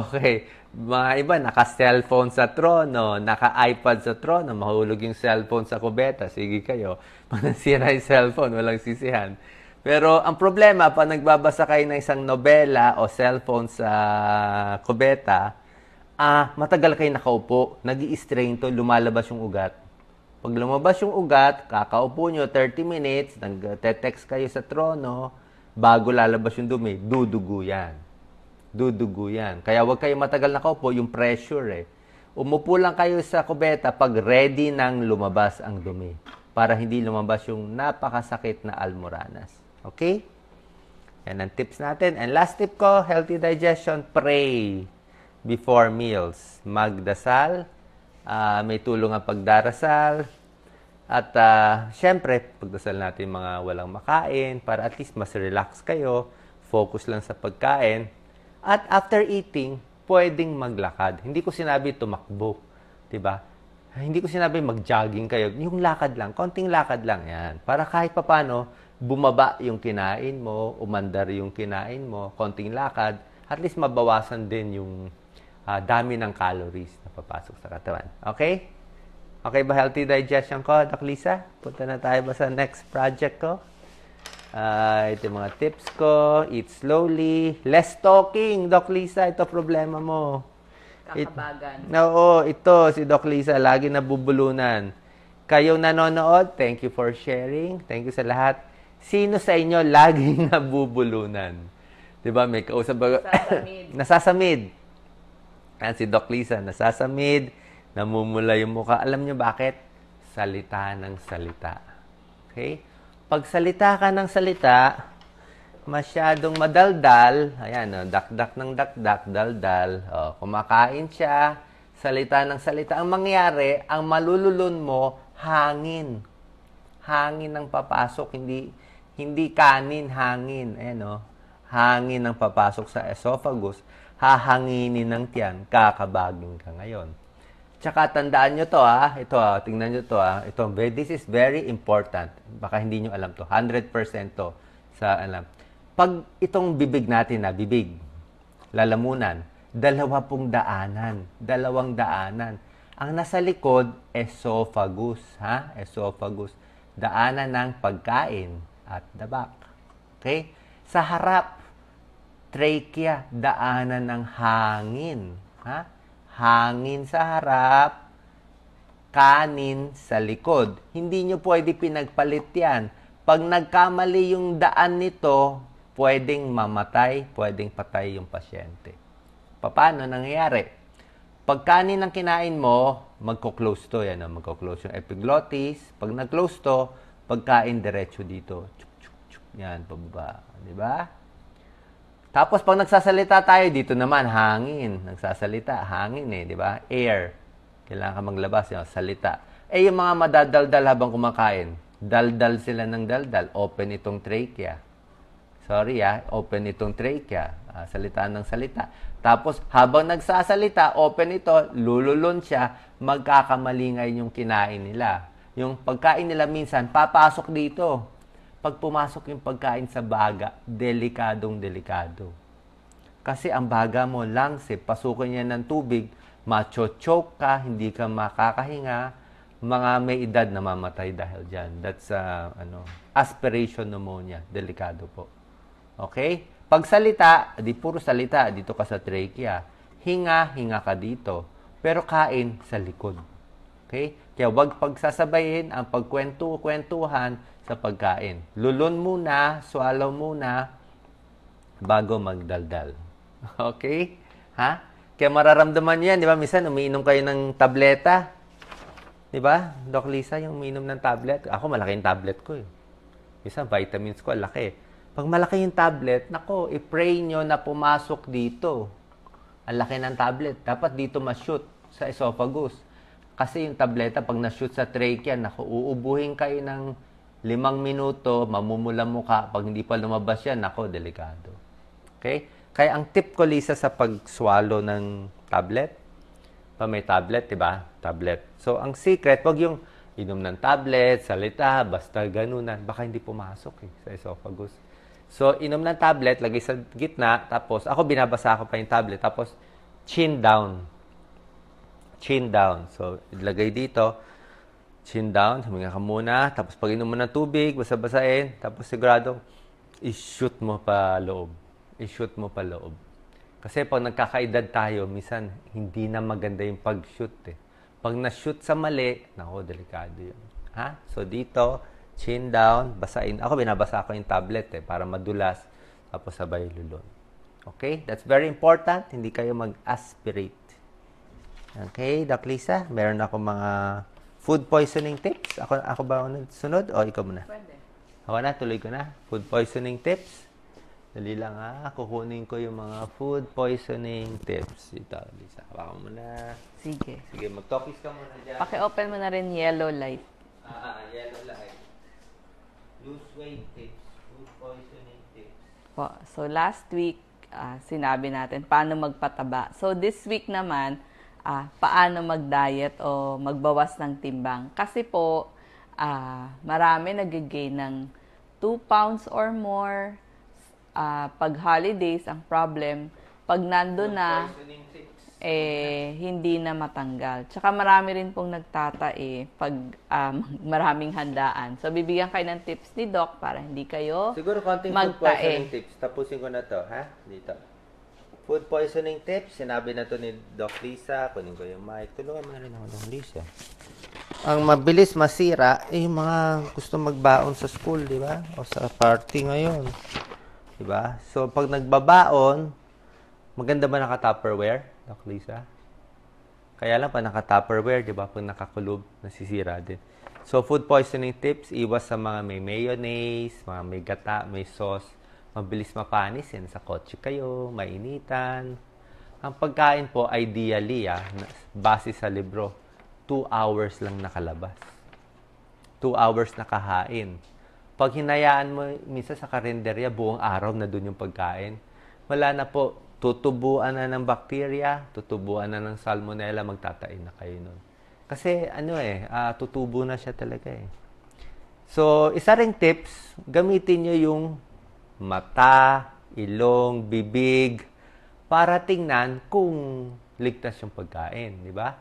Okay mga iba, naka-cellphone sa trono, naka-iPad sa trono, mahulog yung cellphone sa kubeta, sige kayo. Pag nasira yung cellphone, walang sisihan. Pero ang problema, pag nagbabasa kayo ng isang nobela o cellphone sa kubeta, ah, matagal kayo nakaupo, nag strain to, lumalabas yung ugat. Pag lumabas yung ugat, kakaupo nyo 30 minutes, nag-text kayo sa trono, bago lalabas yung dumi, dudugo yan dudugo yan. Kaya huwag kayo matagal na nakaupo, yung pressure eh. Umupo lang kayo sa kubeta pag ready nang lumabas ang dumi para hindi lumabas yung napakasakit na almoranas. Okay? Yan ang tips natin. And last tip ko, healthy digestion, pray before meals. Magdasal, uh, may tulong ang pagdarasal, at uh, syempre, pagdasal natin mga walang makain para at least mas relax kayo, focus lang sa pagkain, at after eating, pwedeng maglakad. Hindi ko sinabi tumakbo, 'di ba? Hindi ko sinabi mag-jogging kayo. Yung lakad lang, konting lakad lang 'yan. Para kahit papano bumaba yung kinain mo, umandar yung kinain mo, konting lakad, at least mabawasan din yung uh, dami ng calories na papasok sa katawan. Okay? Okay ba healthy digestion ko, Doc Lisa? Punta na tayo ba sa next project ko? Uh, ito yung mga tips ko. Eat slowly. Less talking. Doc Lisa, ito problema mo. Kakabagan. It, oo, ito si Doc Lisa. Lagi nabubulunan. Kayo nanonood, thank you for sharing. Thank you sa lahat. Sino sa inyo laging nabubulunan? Di ba? May kausap ba? Nasasamid. nasasamid. Yan si Doc Lisa, nasasamid. Namumula yung mukha. Alam nyo bakit? Salita ng salita. Okay? pagsalita ka ng salita, masyadong madaldal, ayan, oh, dakdak ng dakdak, daldal, oh, kumakain siya, salita ng salita. Ang mangyari, ang malululon mo, hangin. Hangin ang papasok, hindi hindi kanin, hangin. Ayan, oh. Hangin ang papasok sa esophagus, hahanginin ng tiyan, kakabaging ka ngayon. Tsaka tandaan nyo to ha, ah. ito ha, ah. tingnan nyo to ha, ah. ito, this is very important. Baka hindi nyo alam to, 100% to sa alam. Pag itong bibig natin na, bibig, lalamunan, dalawa pong daanan, dalawang daanan. Ang nasa likod, esophagus, ha? Esophagus, daanan ng pagkain at the back. Okay? Sa harap, trachea, daanan ng hangin, ha? hangin sa harap, kanin sa likod. Hindi nyo pwede pinagpalit yan. Pag nagkamali yung daan nito, pwedeng mamatay, pwedeng patay yung pasyente. Paano nangyayari? Pag kanin ang kinain mo, magko-close to yan, magko-close yung epiglottis. Pag nag-close to, pagkain diretso dito. Chuk, chuk, chuk, yan, pababa. Di ba? Tapos pag nagsasalita tayo, dito naman, hangin. Nagsasalita, hangin eh, di ba? Air. Kailangan ka maglabas, yung salita. Eh, yung mga madadaldal habang kumakain, daldal sila ng daldal. Open itong trachea. Sorry ah, open itong trachea. Ah, salita ng salita. Tapos, habang nagsasalita, open ito, lululun siya, magkakamali yung kinain nila. Yung pagkain nila minsan, papasok dito pag pumasok yung pagkain sa baga, delikadong delikado. Kasi ang baga mo lang, si eh, pasukin niya ng tubig, macho-choke ka, hindi ka makakahinga, mga may edad na mamatay dahil dyan. That's uh, ano, aspiration pneumonia. Delikado po. Okay? Pagsalita, di puro salita, dito ka sa trachea. Hinga, hinga ka dito. Pero kain sa likod. Okay? Kaya wag pagsasabayin ang pagkwento-kwentuhan sa pagkain. Lulun muna, swallow muna, bago magdaldal. Okay? Ha? Kaya mararamdaman nyo yan, di ba? Minsan, umiinom kayo ng tableta. Di ba? Doc Lisa, yung umiinom ng tablet. Ako, malaki yung tablet ko eh. Minsan, vitamins ko, laki. Pag malaki yung tablet, nako, i-pray nyo na pumasok dito. Ang laki ng tablet. Dapat dito ma-shoot sa esophagus. Kasi yung tableta, pag na-shoot sa trachea, nako, uubuhin kayo ng limang minuto, mamumula mukha. Pag hindi pa lumabas yan, nako, delikado. Okay? Kaya ang tip ko, Lisa, sa pag-swallow ng tablet, pa may tablet, di ba? Tablet. So, ang secret, wag yung inom ng tablet, salita, basta ganunan. Baka hindi pumasok eh, sa esophagus. So, inom ng tablet, lagay sa gitna, tapos, ako binabasa ko pa yung tablet, tapos, chin down. Chin down. So, ilagay dito chin down, huminga ka muna, tapos pag inom ng tubig, basa-basain, tapos sigurado, ishoot mo pa loob. Ishoot mo pa loob. Kasi pag nagkakaedad tayo, minsan hindi na maganda yung pag-shoot eh. Pag na-shoot sa mali, nako, delikado yun. Ha? So dito, chin down, basain. Ako, binabasa ko yung tablet eh, para madulas, tapos sabay lulon. Okay? That's very important. Hindi kayo mag-aspirate. Okay, Doc Lisa, meron ako mga Food poisoning tips? Ako, ako ba ang sunod? O, ikaw muna. Pwede. Ako na, tuloy ko na. Food poisoning tips. Dali lang ha. Kukunin ko yung mga food poisoning tips. Ito, Lisa. Hawakan mo na. Sige. Sige, mag-talkies ka muna dyan. Paki-open mo na rin yellow light. Ah, ah, ah yellow light. Loose weight tips. Food poisoning tips. Po. So, last week, uh, sinabi natin paano magpataba. So, this week naman, ah, paano mag-diet o magbawas ng timbang. Kasi po, ah, marami nag-gain ng 2 pounds or more ah, pag holidays ang problem. Pag nando na, eh, hindi na matanggal. Tsaka marami rin pong nagtatae eh, pag um, maraming handaan. So, bibigyan kayo ng tips ni Doc para hindi kayo Siguro konting food magtae. poisoning tips. Tapusin ko na to, ha? Dito. Food poisoning tips, sinabi na to ni Doc Lisa. Kunin ko yung mic. Tulungan mo na rin ako, Doc Lisa. Ang mabilis masira, eh, yung mga gusto magbaon sa school, di ba? O sa party ngayon. Di ba? So, pag nagbabaon, maganda ba naka-tupperware, Doc Lisa? Kaya lang pa naka-tupperware, di ba? Pag nakakulub, nasisira din. So, food poisoning tips, iwas sa mga may mayonnaise, mga may gata, may sauce mabilis mapanis yan. Sa kotse kayo, mainitan. Ang pagkain po, ideally, ah, base sa libro, 2 hours lang nakalabas. 2 hours nakahain. Pag hinayaan mo, minsan sa karinderya, buong araw na doon yung pagkain. Wala na po, tutubuan na ng bacteria, tutubuan na ng salmonella, magtatain na kayo noon. Kasi ano eh, uh, tutubo na siya talaga eh. So, isa ring tips, gamitin nyo yung mata, ilong, bibig, para tingnan kung ligtas yung pagkain, di ba?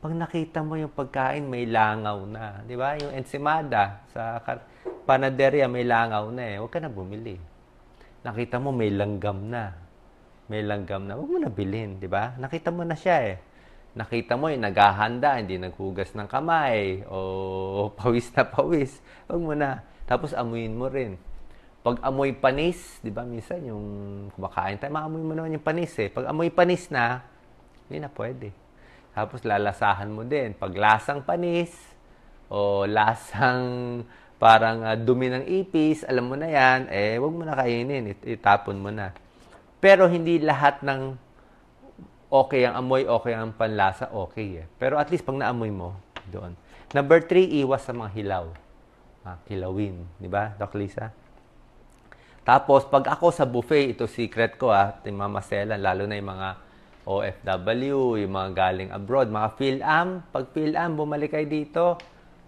Pag nakita mo yung pagkain, may langaw na, di ba? Yung ensimada sa panaderia, may langaw na eh. Huwag ka na bumili. Nakita mo, may langgam na. May langgam na. Huwag mo na bilhin, di ba? Nakita mo na siya eh nakita mo yung naghahanda, hindi naghugas ng kamay, o pawis na pawis, huwag mo na. Tapos amuin mo rin pag amoy panis, di ba minsan yung kumakain tayo, maamoy mo naman yung panis eh. Pag amoy panis na, hindi na pwede. Tapos lalasahan mo din. Pag lasang panis, o lasang parang uh, dumi ng ipis, alam mo na yan, eh, wag mo na kainin, It- itapon mo na. Pero hindi lahat ng okay ang amoy, okay ang panlasa, okay eh. Pero at least pag naamoy mo, doon. Number three, iwas sa mga hilaw. Ah, hilawin, di ba, Doc Lisa? Tapos, pag ako sa buffet, ito secret ko ah, yung mga maselan, lalo na yung mga OFW, yung mga galing abroad, mga PhilAm, pag PhilAm, bumalik kayo dito,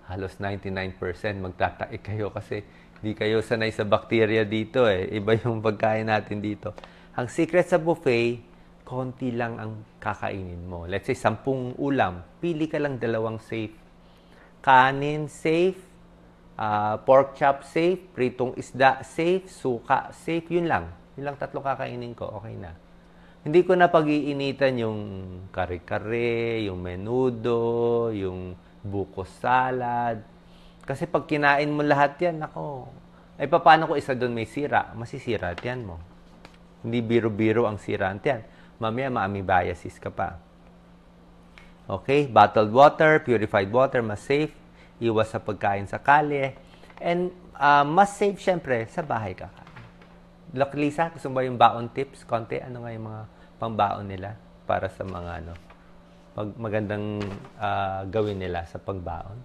halos 99% magtataik kayo kasi di kayo sanay sa bacteria dito eh. Iba yung pagkain natin dito. Ang secret sa buffet, konti lang ang kakainin mo. Let's say, sampung ulam. Pili ka lang dalawang safe. Kanin safe, Uh, pork chop safe, pritong isda safe, suka safe, yun lang. Yun lang tatlong kakainin ko, okay na. Hindi ko na pag-iinitan yung kare-kare, yung menudo, yung buko salad. Kasi pag kinain mo lahat yan, nako, ay eh, paano ko isa doon may sira? Masisira yan mo. Hindi biro-biro ang sira yan. Mamaya maaming ka pa. Okay, bottled water, purified water, mas safe iwas sa pagkain sa kalye, and uh, mas safe syempre sa bahay ka. Lisa, gusto mo ba yung baon tips? Konti, ano nga yung mga pambaon nila para sa mga ano, pag magandang uh, gawin nila sa pagbaon?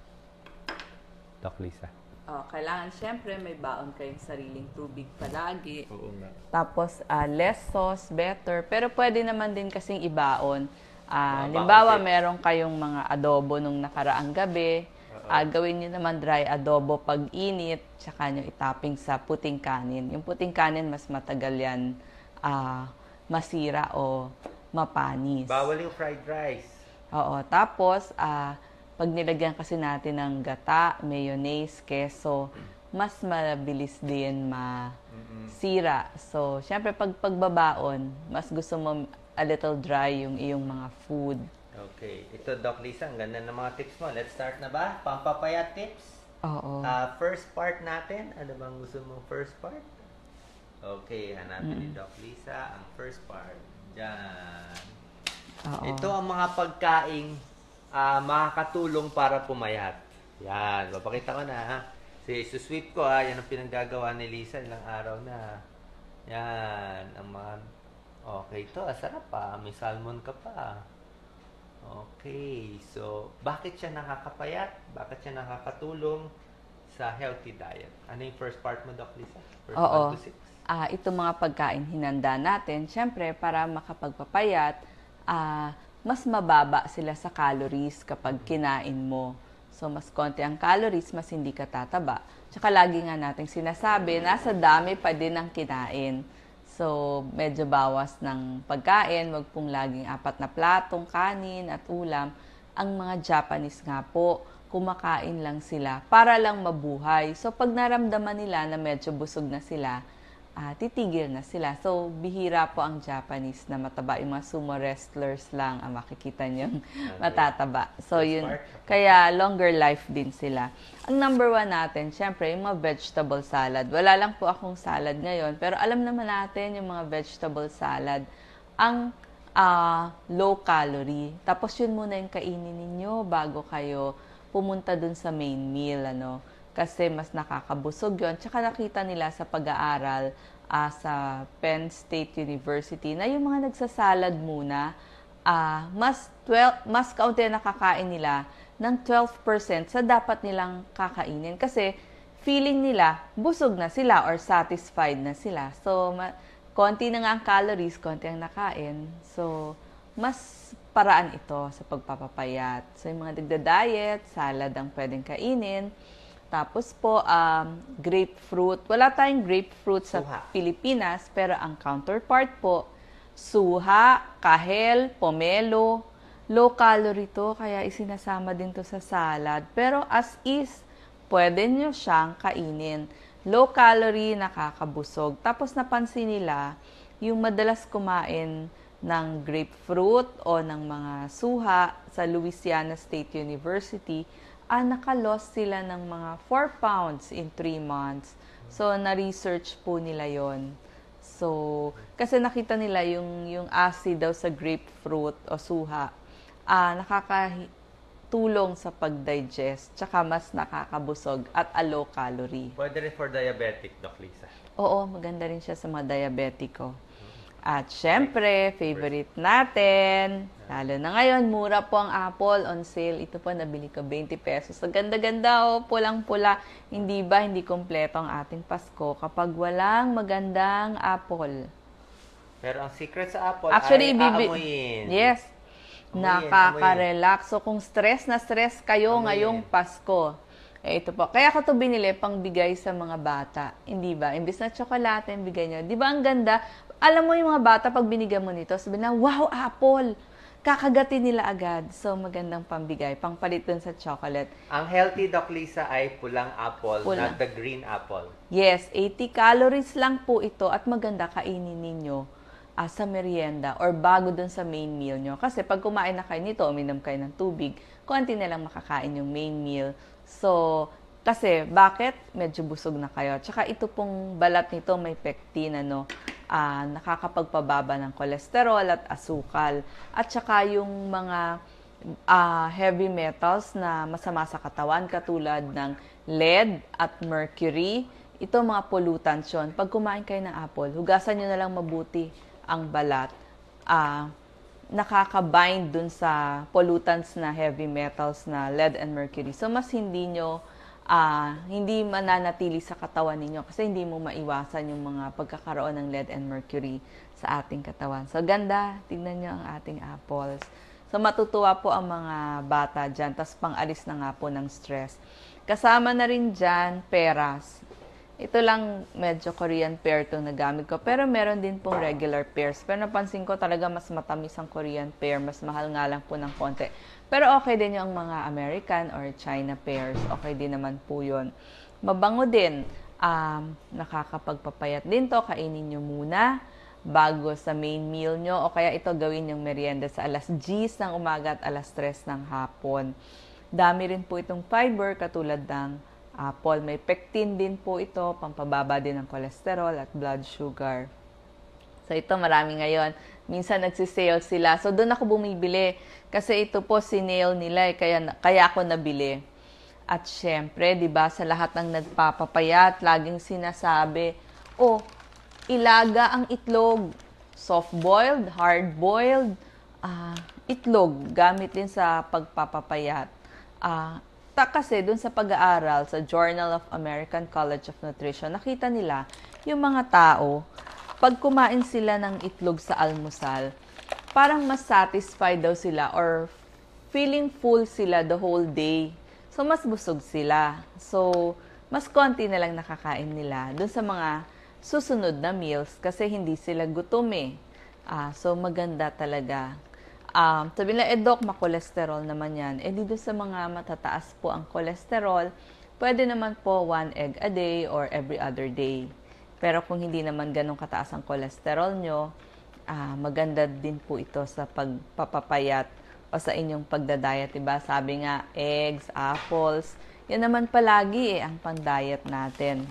Doc Lisa. Oh, kailangan syempre may baon kayong sariling tubig palagi. Oo nga. Tapos uh, less sauce, better. Pero pwede naman din kasing ibaon. Uh, limbawa, meron kayong mga adobo nung nakaraang gabi Uh, gawin nyo naman dry adobo pag init, tsaka nyo itapping sa puting kanin. Yung puting kanin, mas matagal yan uh, masira o mapanis. Bawal yung fried rice. Oo. Tapos, uh, pag nilagyan kasi natin ng gata, mayonnaise, keso, mas mabilis din masira. So, syempre, pag pagbabaon, mas gusto mo a little dry yung iyong mga food. Okay. Ito, Doc Lisa, ang ganda ng mga tips mo. Let's start na ba? Pampapaya tips? Oo. Uh, first part natin. Ano bang gusto mong first part? Okay, hanapin mm. ni Doc Lisa ang first part. Diyan. Oo. Ito ang mga pagkaing uh, makakatulong para pumayat. Yan, papakita ko na ha. Si susweep ko ha, yan ang pinaggagawa ni Lisa ilang araw na. Yan, ang mga... Okay ito, ah, sarap pa. Ah. May salmon ka pa. Okay, so bakit siya nakakapayat? Bakit siya nakakatulong sa healthy diet? Ano yung first part mo, Doc Lisa? First Oo. Part to six? Uh, itong mga pagkain hinanda natin, syempre para makapagpapayat, uh, mas mababa sila sa calories kapag mm-hmm. kinain mo. So, mas konti ang calories, mas hindi ka tataba. Tsaka lagi nga nating sinasabi, nasa dami pa din ang kinain. So, medyo bawas ng pagkain, wag pong laging apat na platong kanin at ulam. Ang mga Japanese nga po, kumakain lang sila para lang mabuhay. So, pag naramdaman nila na medyo busog na sila, uh, titigil na sila. So, bihira po ang Japanese na mataba. Yung mga sumo wrestlers lang ang makikita niyong matataba. So, yun. Kaya, longer life din sila. Ang number one natin, syempre, yung mga vegetable salad. Wala lang po akong salad ngayon, pero alam naman natin yung mga vegetable salad. Ang uh, low calorie. Tapos yun muna yung kainin ninyo bago kayo pumunta dun sa main meal, ano kasi mas nakakabusog yon Tsaka nakita nila sa pag-aaral uh, sa Penn State University na yung mga nagsasalad muna, uh, mas, 12, mas kaunti na nakakain nila ng 12% sa dapat nilang kakainin. Kasi feeling nila, busog na sila or satisfied na sila. So, ma- konti na nga ang calories, konti ang nakain. So, mas paraan ito sa pagpapapayat. So, yung mga nagda-diet, salad ang pwedeng kainin. Tapos po, um, grapefruit. Wala tayong grapefruit sa suha. Pilipinas, pero ang counterpart po, suha, kahel, pomelo. Low calorie to, kaya isinasama din to sa salad. Pero as is, pwede nyo siyang kainin. Low calorie, nakakabusog. Tapos napansin nila, yung madalas kumain ng grapefruit o ng mga suha sa Louisiana State University, ah, naka-loss sila ng mga 4 pounds in 3 months. So, na-research po nila yon So, kasi nakita nila yung, yung acid daw sa grapefruit o suha, ah, nakakatulong sa pag-digest, tsaka mas nakakabusog at a low calorie. Pwede rin for diabetic, Doc Lisa. Oo, maganda rin siya sa mga diabetiko. At syempre, favorite natin, lalo na ngayon, mura po ang apple on sale. Ito po, nabili ko 20 pesos. Ang ganda-ganda o, oh, pulang-pula. Hindi ba, hindi kompleto ang ating Pasko kapag walang magandang apple. Pero ang secret sa apple Actually, ay bibi- aamuin. Yes. Amuyin, Nakaka-relax. So, kung stress na stress kayo amuyin. ngayong Pasko, eh, ito po. Kaya ko to binili pang bigay sa mga bata. Hindi ba? Imbis na tsokolate, bigay nyo. Di ba ang ganda? alam mo yung mga bata, pag binigyan mo nito, sabi na, wow, apple! kakagatin nila agad. So, magandang pambigay. Pangpalit dun sa chocolate. Ang healthy, Doc Lisa, ay pulang apple, Pula. not the green apple. Yes, 80 calories lang po ito at maganda kainin ninyo uh, sa merienda or bago dun sa main meal nyo. Kasi pag kumain na kayo nito, uminom kayo ng tubig, konti na lang makakain yung main meal. So, kasi bakit? Medyo busog na kayo. Tsaka ito pong balat nito may pectin, ano uh, nakakapagpababa ng kolesterol at asukal. At saka yung mga uh, heavy metals na masama sa katawan katulad ng lead at mercury. Ito mga pollutants yun. Pag kumain kayo ng apple, hugasan nyo na lang mabuti ang balat. Uh, nakaka-bind dun sa pollutants na heavy metals na lead and mercury. So, mas hindi nyo uh, hindi mananatili sa katawan ninyo kasi hindi mo maiwasan yung mga pagkakaroon ng lead and mercury sa ating katawan. So, ganda. Tingnan nyo ang ating apples. So, matutuwa po ang mga bata dyan. Tapos, pangalis na nga po ng stress. Kasama na rin dyan, peras. Ito lang medyo Korean pear itong nagamit ko. Pero meron din pong regular pears. Pero napansin ko talaga mas matamis ang Korean pear. Mas mahal nga lang po ng konti. Pero okay din yung mga American or China pears. Okay din naman po yun. Mabango din. Um, nakakapagpapayat din to. Kainin nyo muna bago sa main meal nyo. O kaya ito gawin yung merienda sa alas 10 ng umaga at alas 3 ng hapon. Dami rin po itong fiber katulad ng apple. May pectin din po ito, pampababa din ng kolesterol at blood sugar. So ito marami ngayon. Minsan nagsisale sila. So doon ako bumibili. Kasi ito po sinail nila eh, kaya, kaya ako nabili. At syempre, di ba, sa lahat ng nagpapapayat, laging sinasabi, oh, ilaga ang itlog. Soft-boiled, hard-boiled, uh, ah, itlog gamit din sa pagpapapayat. Uh, ta kasi dun sa pag-aaral sa Journal of American College of Nutrition, nakita nila yung mga tao pag kumain sila ng itlog sa almusal, parang mas satisfied daw sila or feeling full sila the whole day. So, mas busog sila. So, mas konti na lang nakakain nila dun sa mga susunod na meals kasi hindi sila gutom eh. Ah, so, maganda talaga. Um, sabi nila, eh doc, makolesterol naman yan. Eh dito sa mga matataas po ang kolesterol, pwede naman po one egg a day or every other day. Pero kung hindi naman ganun kataas ang kolesterol nyo, uh, maganda din po ito sa pagpapapayat o sa inyong pagdadayat, diba? Sabi nga, eggs, apples, yan naman palagi eh, ang pang-diet natin.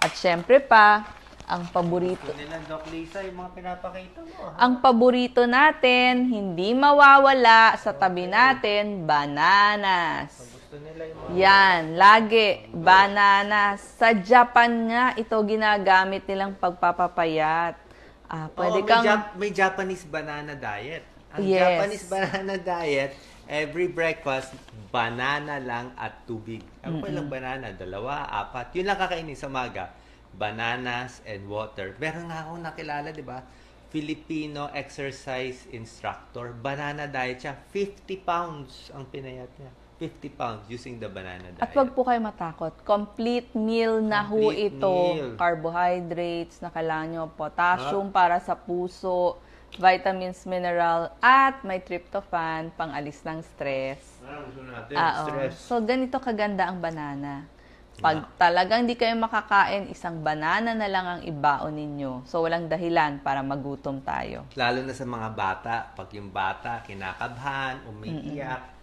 At syempre pa, ang paborito. Nilang Doc Lisa, yung mga pinapakita mo. Ang paborito natin, hindi mawawala sa tabi natin, bananas. Gusto nila yung mga... Yan, lagi. Banana. Sa Japan nga, ito ginagamit nilang pagpapapayat. Ah, pwede Oo, may, kang... Jap- may Japanese banana diet. Ang yes. Japanese banana diet, every breakfast, banana lang at tubig. Ang mm lang banana, dalawa, apat. Yun lang kakainin sa maga. Bananas and water. Meron nga akong nakilala, di ba? Filipino exercise instructor. Banana diet siya. 50 pounds ang pinayat niya. 50 pounds using the banana diet. At wag po kayo matakot. Complete meal na Complete ho ito. Meal. Carbohydrates, nakala nyo, potassium huh? Ah. para sa puso, vitamins, mineral, at may tryptophan, pangalis ng stress. Ah, gusto natin. Ah, oh. Stress. So, ganito kaganda ang banana. Pag talagang di kayo makakain, isang banana na lang ang ibaon ninyo. So, walang dahilan para magutom tayo. Lalo na sa mga bata. Pag yung bata kinakabhan, umiiyak, Mm-mm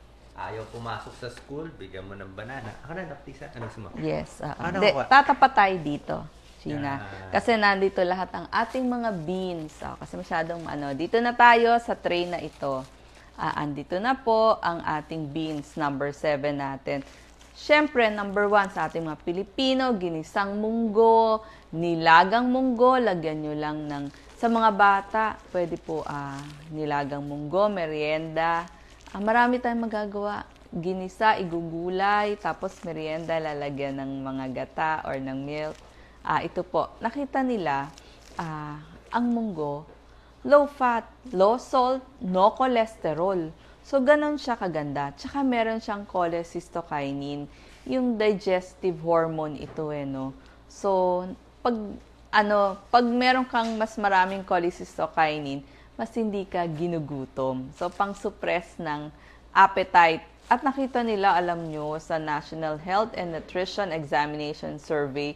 ayaw pumasok sa school, bigyan mo ng banana. Ako na, naktisa. Ano sumo? Yes. Uh, ano de, tatapat tayo dito, Gina. Yeah. Kasi nandito lahat ang ating mga beans. Oh, kasi masyadong ano. Dito na tayo sa tray na ito. Uh, andito na po ang ating beans, number 7 natin. Siyempre, number one sa ating mga Pilipino, ginisang munggo, nilagang munggo, lagyan nyo lang ng, sa mga bata, pwede po uh, nilagang munggo, merienda, Uh, marami tayong magagawa. Ginisa, igugulay, tapos merienda, lalagyan ng mga gata or ng milk. Ah, ito po, nakita nila ah, ang munggo, low fat, low salt, no cholesterol. So, ganun siya kaganda. Tsaka meron siyang cholecystokinin. Yung digestive hormone ito eh, no? So, pag ano, pag meron kang mas maraming cholecystokinin, mas hindi ka ginugutom. So, pang-suppress ng appetite. At nakita nila, alam nyo, sa National Health and Nutrition Examination Survey,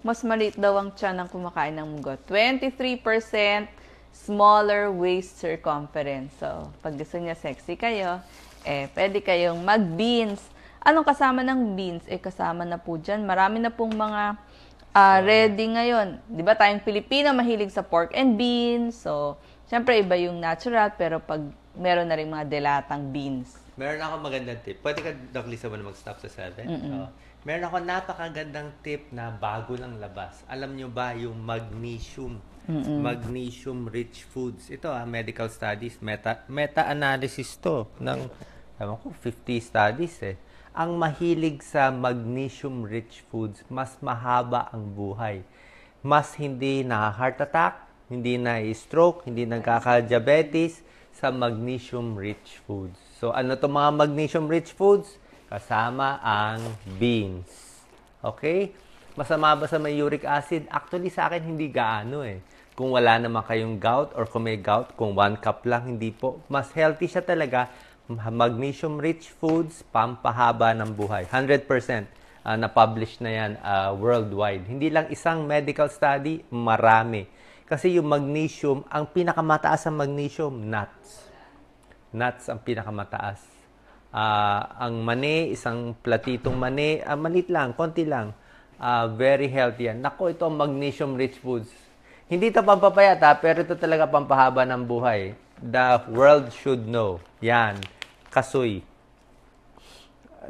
mas maliit daw ang tiyan ng kumakain ng mugo. 23% smaller waist circumference. So, pag gusto niya sexy kayo, eh, pwede kayong mag-beans. Anong kasama ng beans? Eh, kasama na po dyan. Marami na pong mga uh, ready ngayon. Di ba tayong Pilipino mahilig sa pork and beans. So, Siyempre, iba yung natural, pero pag meron na rin mga delatang beans. Meron ako magandang tip. Pwede ka, Doc Lisa, mo mag-stop sa 7? Oo. Meron ako napakagandang tip na bago lang labas. Alam nyo ba yung magnesium? Mm-mm. Magnesium rich foods. Ito ah, medical studies, meta, meta-analysis to ng alam ko, 50 studies eh. Ang mahilig sa magnesium rich foods, mas mahaba ang buhay. Mas hindi na heart attack, hindi na stroke, hindi nagkaka-diabetes sa magnesium-rich foods. So, ano 'tong mga magnesium-rich foods? Kasama ang beans. Okay? Masama ba sa may uric acid? Actually, sa akin, hindi gaano eh. Kung wala naman kayong gout or kung may gout, kung one cup lang, hindi po. Mas healthy siya talaga. Magnesium-rich foods, pampahaba ng buhay. 100% uh, ah, na-publish na yan uh, worldwide. Hindi lang isang medical study, marami kasi yung magnesium, ang pinakamataas ang magnesium, nuts. Nuts ang pinakamataas. Uh, ang mani, isang platitong mani, uh, ah, malit lang, konti lang. Uh, very healthy yan. Nako, ito ang magnesium-rich foods. Hindi ito pampapayat ha, pero ito talaga pampahaba ng buhay. The world should know. Yan. Kasoy.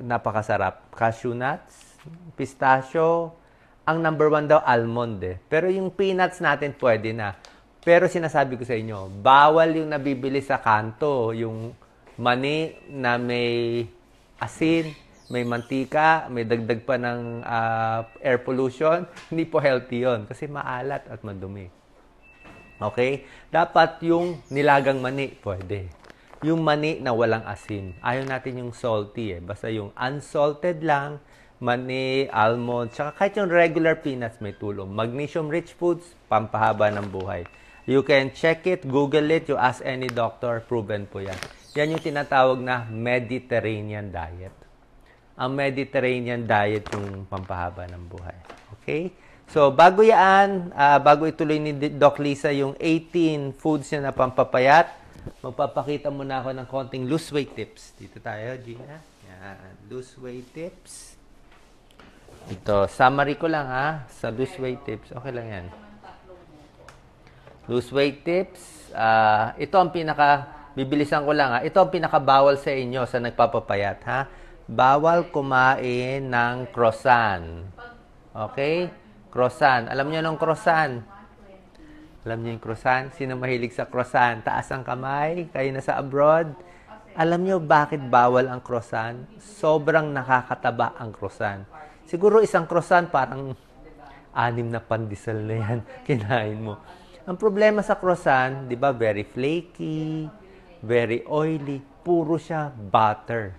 Napakasarap. Cashew nuts, pistachio, ang number one daw almond eh. Pero yung peanuts natin pwede na. Pero sinasabi ko sa inyo, bawal yung nabibili sa kanto, yung mani na may asin, may mantika, may dagdag pa ng uh, air pollution, hindi po healthy yon kasi maalat at madumi. Okay? Dapat yung nilagang mani, pwede. Yung mani na walang asin. Ayaw natin yung salty eh. Basta yung unsalted lang, mani, almond, tsaka kahit yung regular peanuts may tulong. Magnesium-rich foods, pampahaba ng buhay. You can check it, Google it, you ask any doctor, proven po yan. Yan yung tinatawag na Mediterranean diet. Ang Mediterranean diet yung pampahaba ng buhay. Okay? So, bago yan, uh, bago ituloy ni Doc Lisa yung 18 foods niya na pampapayat, magpapakita muna ako ng konting lose weight tips. Dito tayo, Gina. Yan. Lose weight tips. Ito, summary ko lang ha, sa lose weight tips. Okay lang yan. Lose weight tips, uh, ito ang pinaka, bibilisan ko lang ha, ito ang pinakabawal sa inyo sa nagpapapayat ha. Bawal kumain ng croissant. Okay? Croissant. Alam niyo anong croissant? Alam niyo yung croissant? Sino mahilig sa croissant? Taas ang kamay? Kayo na sa abroad? Alam niyo bakit bawal ang croissant? Sobrang nakakataba ang croissant Siguro isang croissant, parang anim na pandesal na yan, kinain mo. Ang problema sa croissant, di ba, very flaky, very oily, puro siya butter.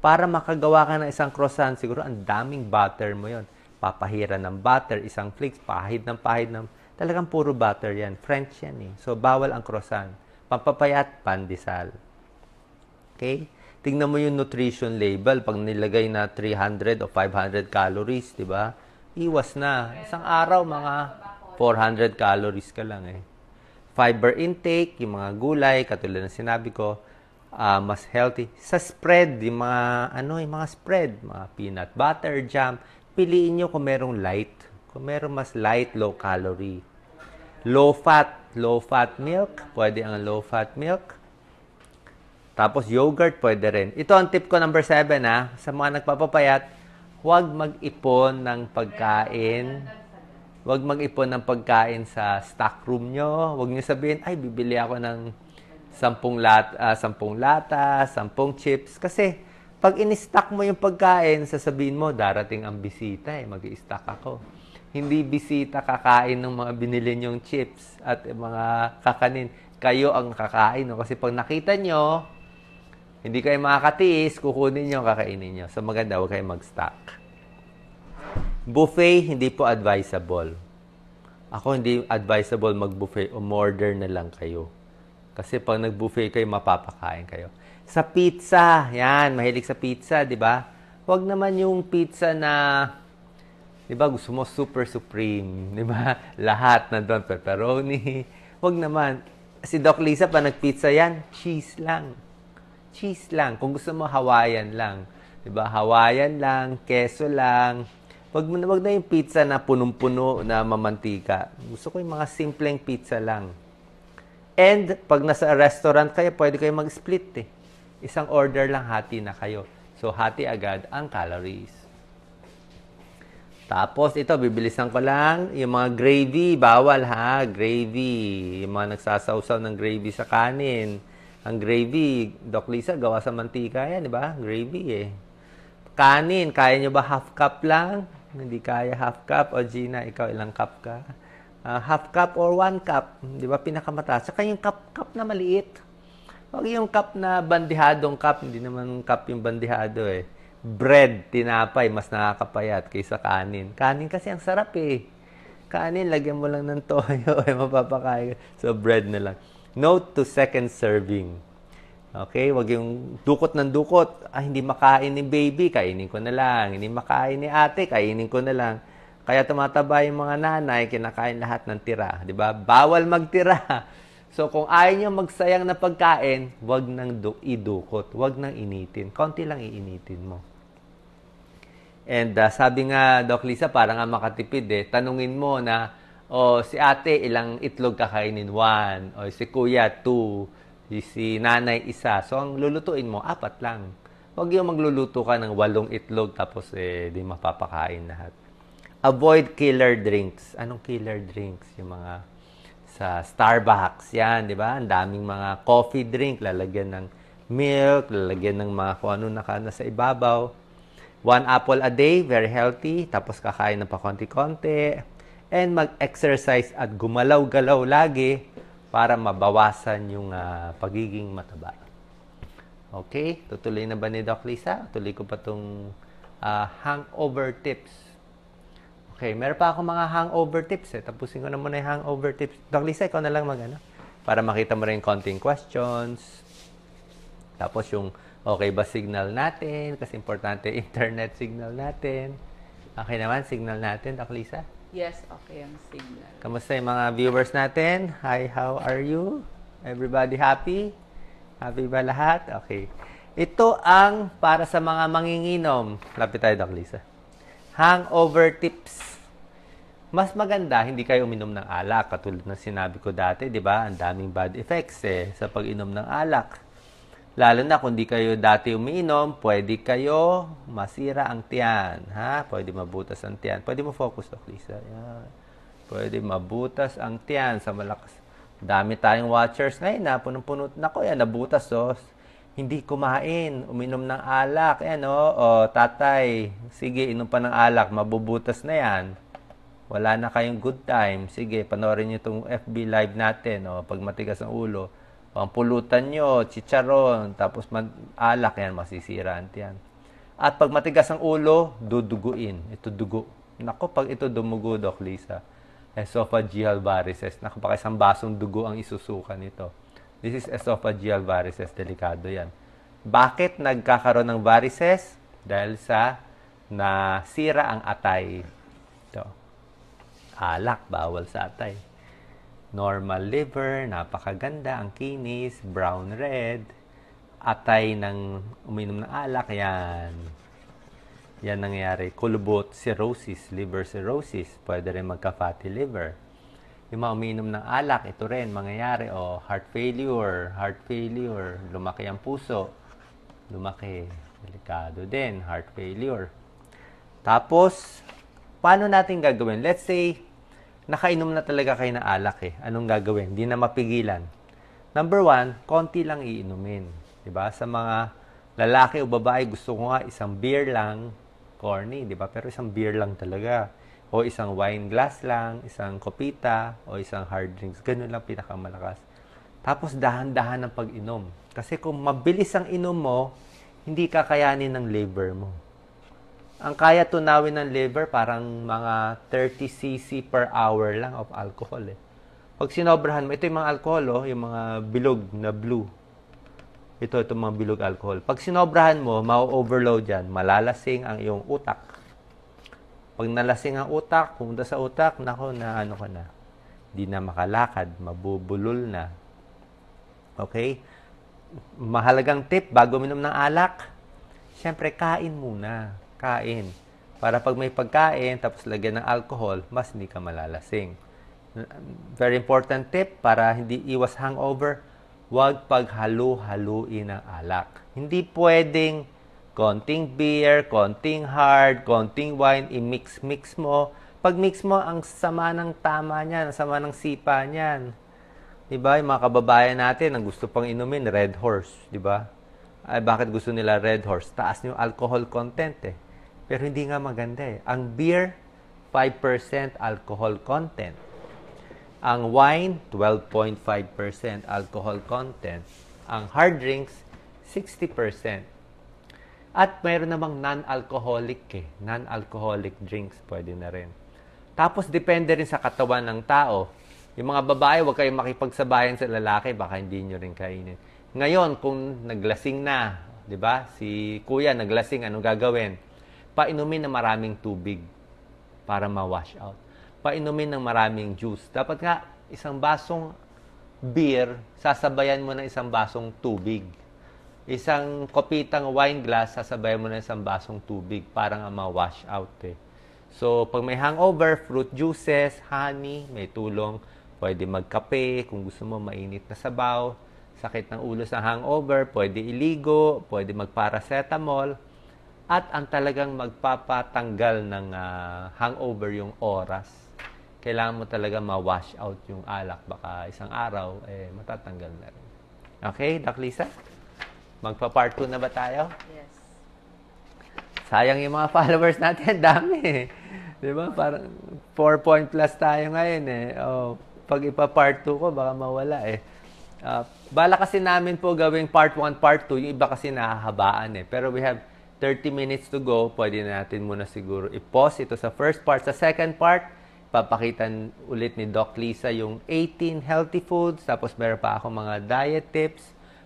Para makagawa ka ng isang croissant, siguro ang daming butter mo yon. Papahira ng butter, isang flakes, pahid ng pahid ng... Talagang puro butter yan. French yan eh. So, bawal ang croissant. Pampapayat, pandesal. Okay? tingnan mo yung nutrition label pag nilagay na 300 o 500 calories, 'di ba? Iwas na. Isang araw mga 400 calories ka lang eh. Fiber intake, yung mga gulay, katulad ng sinabi ko, uh, mas healthy. Sa spread, yung mga ano, yung mga spread, mga peanut butter, jam, piliin niyo kung merong light, kung merong mas light low calorie. Low fat, low fat milk, pwede ang low fat milk tapos yogurt pwede rin. Ito ang tip ko number 7 ha. Sa mga nagpapapayat, huwag mag-ipon ng pagkain. Huwag mag-ipon ng pagkain sa stock room nyo. Huwag nyo sabihin, ay, bibili ako ng 10 lat uh, ah, 10 lata, 10 chips. Kasi pag in-stock mo yung pagkain, sasabihin mo, darating ang bisita eh, mag stock ako. Hindi bisita kakain ng mga binili nyong chips at mga kakanin. Kayo ang kakain. No? Kasi pag nakita nyo, hindi kayo makakatiis, kukunin nyo, kakainin nyo. So maganda, huwag kayong mag-stock. Buffet, hindi po advisable. Ako hindi advisable mag-buffet, o order na lang kayo. Kasi pag nag-buffet kayo, mapapakain kayo. Sa pizza, yan, mahilig sa pizza, di ba? Huwag naman yung pizza na, di ba, gusto mo super supreme, di ba? Lahat na doon, pepperoni. Huwag naman. Si Doc Lisa pa nagpizza yan, cheese lang cheese lang. Kung gusto mo, Hawaiian lang. ba diba? Hawaiian lang, keso lang. Wag, wag na yung pizza na punong-puno na mamantika. Gusto ko yung mga simpleng pizza lang. And pag nasa restaurant kayo, pwede kayo mag-split eh. Isang order lang, hati na kayo. So, hati agad ang calories. Tapos, ito, bibilisan ko lang. Yung mga gravy, bawal ha, gravy. Yung mga nagsasawsaw ng gravy sa kanin ang gravy, Doc Lisa, gawa sa mantika yan, di ba? Gravy eh. Kanin, kaya nyo ba half cup lang? Hindi kaya half cup. O Gina, ikaw ilang cup ka? Uh, half cup or one cup, di ba? Pinakamataas. Saka yung cup, cup na maliit. Huwag yung cup na bandihadong cup. Hindi naman cup yung bandihado eh. Bread, tinapay, mas nakakapayat kaysa kanin. Kanin kasi ang sarap eh. Kanin, lagyan mo lang ng toyo eh, mapapakain. So, bread na lang. Note to second serving. Okay, wag yung dukot ng dukot. Ah, hindi makain ni baby, kainin ko na lang. Hindi makain ni ate, kainin ko na lang. Kaya tumataba yung mga nanay, kinakain lahat ng tira. Di ba? Bawal magtira. So, kung ayaw niya magsayang na pagkain, wag nang du- idukot. Wag nang initin. Konti lang iinitin mo. And uh, sabi nga, Doc Lisa, para nga makatipid eh, tanungin mo na o si ate, ilang itlog kakainin? One. O si kuya, two. Si nanay, isa. So, ang lulutuin mo, apat lang. Huwag yung magluluto ka ng walong itlog tapos eh, di mapapakain lahat. Avoid killer drinks. Anong killer drinks? Yung mga sa Starbucks yan, di ba? Ang daming mga coffee drink, lalagyan ng milk, lalagyan ng mga kung ano naka na sa ibabaw. One apple a day, very healthy. Tapos kakain ng pa konti-konti and mag-exercise at gumalaw-galaw lagi para mabawasan yung uh, pagiging mataba. Okay, tutuloy na ba ni Doc Lisa? Tuloy ko pa itong uh, ah, hangover tips. Okay, meron pa ako mga hangover tips eh. Tapusin ko na muna yung hangover tips. Doc Lisa, ikaw na lang mag ano, para makita mo rin konting questions. Tapos yung okay ba signal natin, kasi importante internet signal natin. Okay naman, signal natin, Doc Lisa. Yes, okay ang signal. Kamusta yung mga viewers natin? Hi, how are you? Everybody happy? Happy ba lahat? Okay. Ito ang para sa mga manginginom. Lapit tayo, Doc Lisa. Hangover tips. Mas maganda, hindi kayo uminom ng alak. Katulad ng sinabi ko dati, di ba? Ang daming bad effects eh, sa pag-inom ng alak. Lalo na kung di kayo dati umiinom, pwede kayo masira ang tiyan. Ha? Pwede mabutas ang tiyan. Pwede mo focus, Doc Lisa. Yan. Pwede mabutas ang tiyan sa malakas. Dami tayong watchers ngayon na punong-puno. Nako, yan, nabutas. Oh. Hindi kumain, uminom ng alak. Yan, oh. oh tatay, sige, inom pa ng alak. Mabubutas na yan. Wala na kayong good time. Sige, panoorin niyo itong FB live natin. Oh, pag matigas ang ulo pampulutan nyo, chicharon, tapos mag alak yan, masisira yan. At pag matigas ang ulo, duduguin. Ito dugo. Nako, pag ito dumugo, Doc Lisa, esophageal varices. Nako, baka basong dugo ang isusuka nito. This is esophageal varices. Delikado yan. Bakit nagkakaroon ng varices? Dahil sa nasira ang atay. Ito. Alak, bawal sa atay normal liver, napakaganda ang kinis, brown red, atay ng uminom ng alak, yan. Yan nangyayari. Kulubot cirrhosis, liver cirrhosis, pwede rin magka-fatty liver. Yung mga uminom ng alak, ito rin mangyayari. O, oh, heart failure, heart failure, lumaki ang puso, lumaki. Delikado din, heart failure. Tapos, paano natin gagawin? Let's say, nakainom na talaga kayo na alak eh, anong gagawin? Hindi na mapigilan. Number one, konti lang iinumin. ba diba? Sa mga lalaki o babae, gusto ko nga isang beer lang, corny, di ba? Pero isang beer lang talaga. O isang wine glass lang, isang kopita, o isang hard drinks. Ganun lang pinakamalakas. Tapos dahan-dahan ang pag-inom. Kasi kung mabilis ang inom mo, hindi kakayanin ng labor mo. Ang kaya tunawin ng liver parang mga 30 cc per hour lang of alcohol eh. Pag sinobrahan mo, ito yung mga alcohol oh, yung mga bilog na blue. Ito, itong mga bilog alcohol. Pag sinobrahan mo, ma-overload yan. Malalasing ang iyong utak. Pag nalasing ang utak, pumunta sa utak, nako na ano ka na. Di na makalakad, mabubulol na. Okay? Mahalagang tip, bago minom ng alak, syempre kain muna pagkain. Para pag may pagkain, tapos lagyan ng alcohol, mas hindi ka malalasing. Very important tip para hindi iwas hangover, huwag paghalu-haluin ang alak. Hindi pwedeng konting beer, konting hard, konting wine, i-mix-mix mo. Pag mix mo, ang sama ng tama niyan, ang sama ng sipa niyan. Diba, yung mga kababayan natin, ang gusto pang inumin, Red Horse, di ba? Ay, bakit gusto nila Red Horse? Taas yung alcohol content eh. Pero hindi nga maganda eh. Ang beer, 5% alcohol content. Ang wine, 12.5% alcohol content. Ang hard drinks, 60%. At mayroon namang non-alcoholic eh. Non-alcoholic drinks pwede na rin. Tapos depende rin sa katawan ng tao. Yung mga babae, huwag kayong makipagsabayan sa lalaki, baka hindi nyo rin kainin. Ngayon, kung naglasing na, di ba? Si kuya naglasing, anong gagawin? painumin ng maraming tubig para ma-wash out. Painumin ng maraming juice. Dapat nga, isang basong beer, sasabayan mo ng isang basong tubig. Isang kopitang wine glass, sasabayan mo ng isang basong tubig. Parang ma-wash out eh. So, pag may hangover, fruit juices, honey, may tulong. Pwede magkape, kung gusto mo mainit na sabaw. Sakit ng ulo sa hangover, pwede iligo, pwede magparacetamol at ang talagang magpapatanggal ng uh, hangover yung oras. Kailangan mo talaga ma-wash out yung alak. Baka isang araw, eh, matatanggal na rin. Okay, Doc Lisa? Magpa-part 2 na ba tayo? Yes. Sayang yung mga followers natin. Dami. Di ba? Parang 4 point plus tayo ngayon eh. Oh, pag ipa-part 2 ko, baka mawala eh. Uh, bala kasi namin po gawing part 1, part 2. Yung iba kasi nahahabaan eh. Pero we have 30 minutes to go, pwede natin muna siguro i-pause ito sa first part. Sa second part, papakitan ulit ni Doc Lisa yung 18 healthy foods, tapos meron pa ako mga diet tips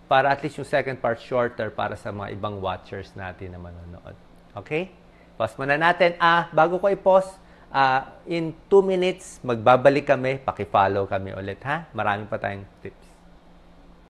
para at least yung second part shorter para sa mga ibang watchers natin na manonood. Okay? Pause muna natin. Ah, bago ko i-pause, ah, in 2 minutes, magbabalik kami, paki-follow kami ulit ha. Maraming pa tayong tips.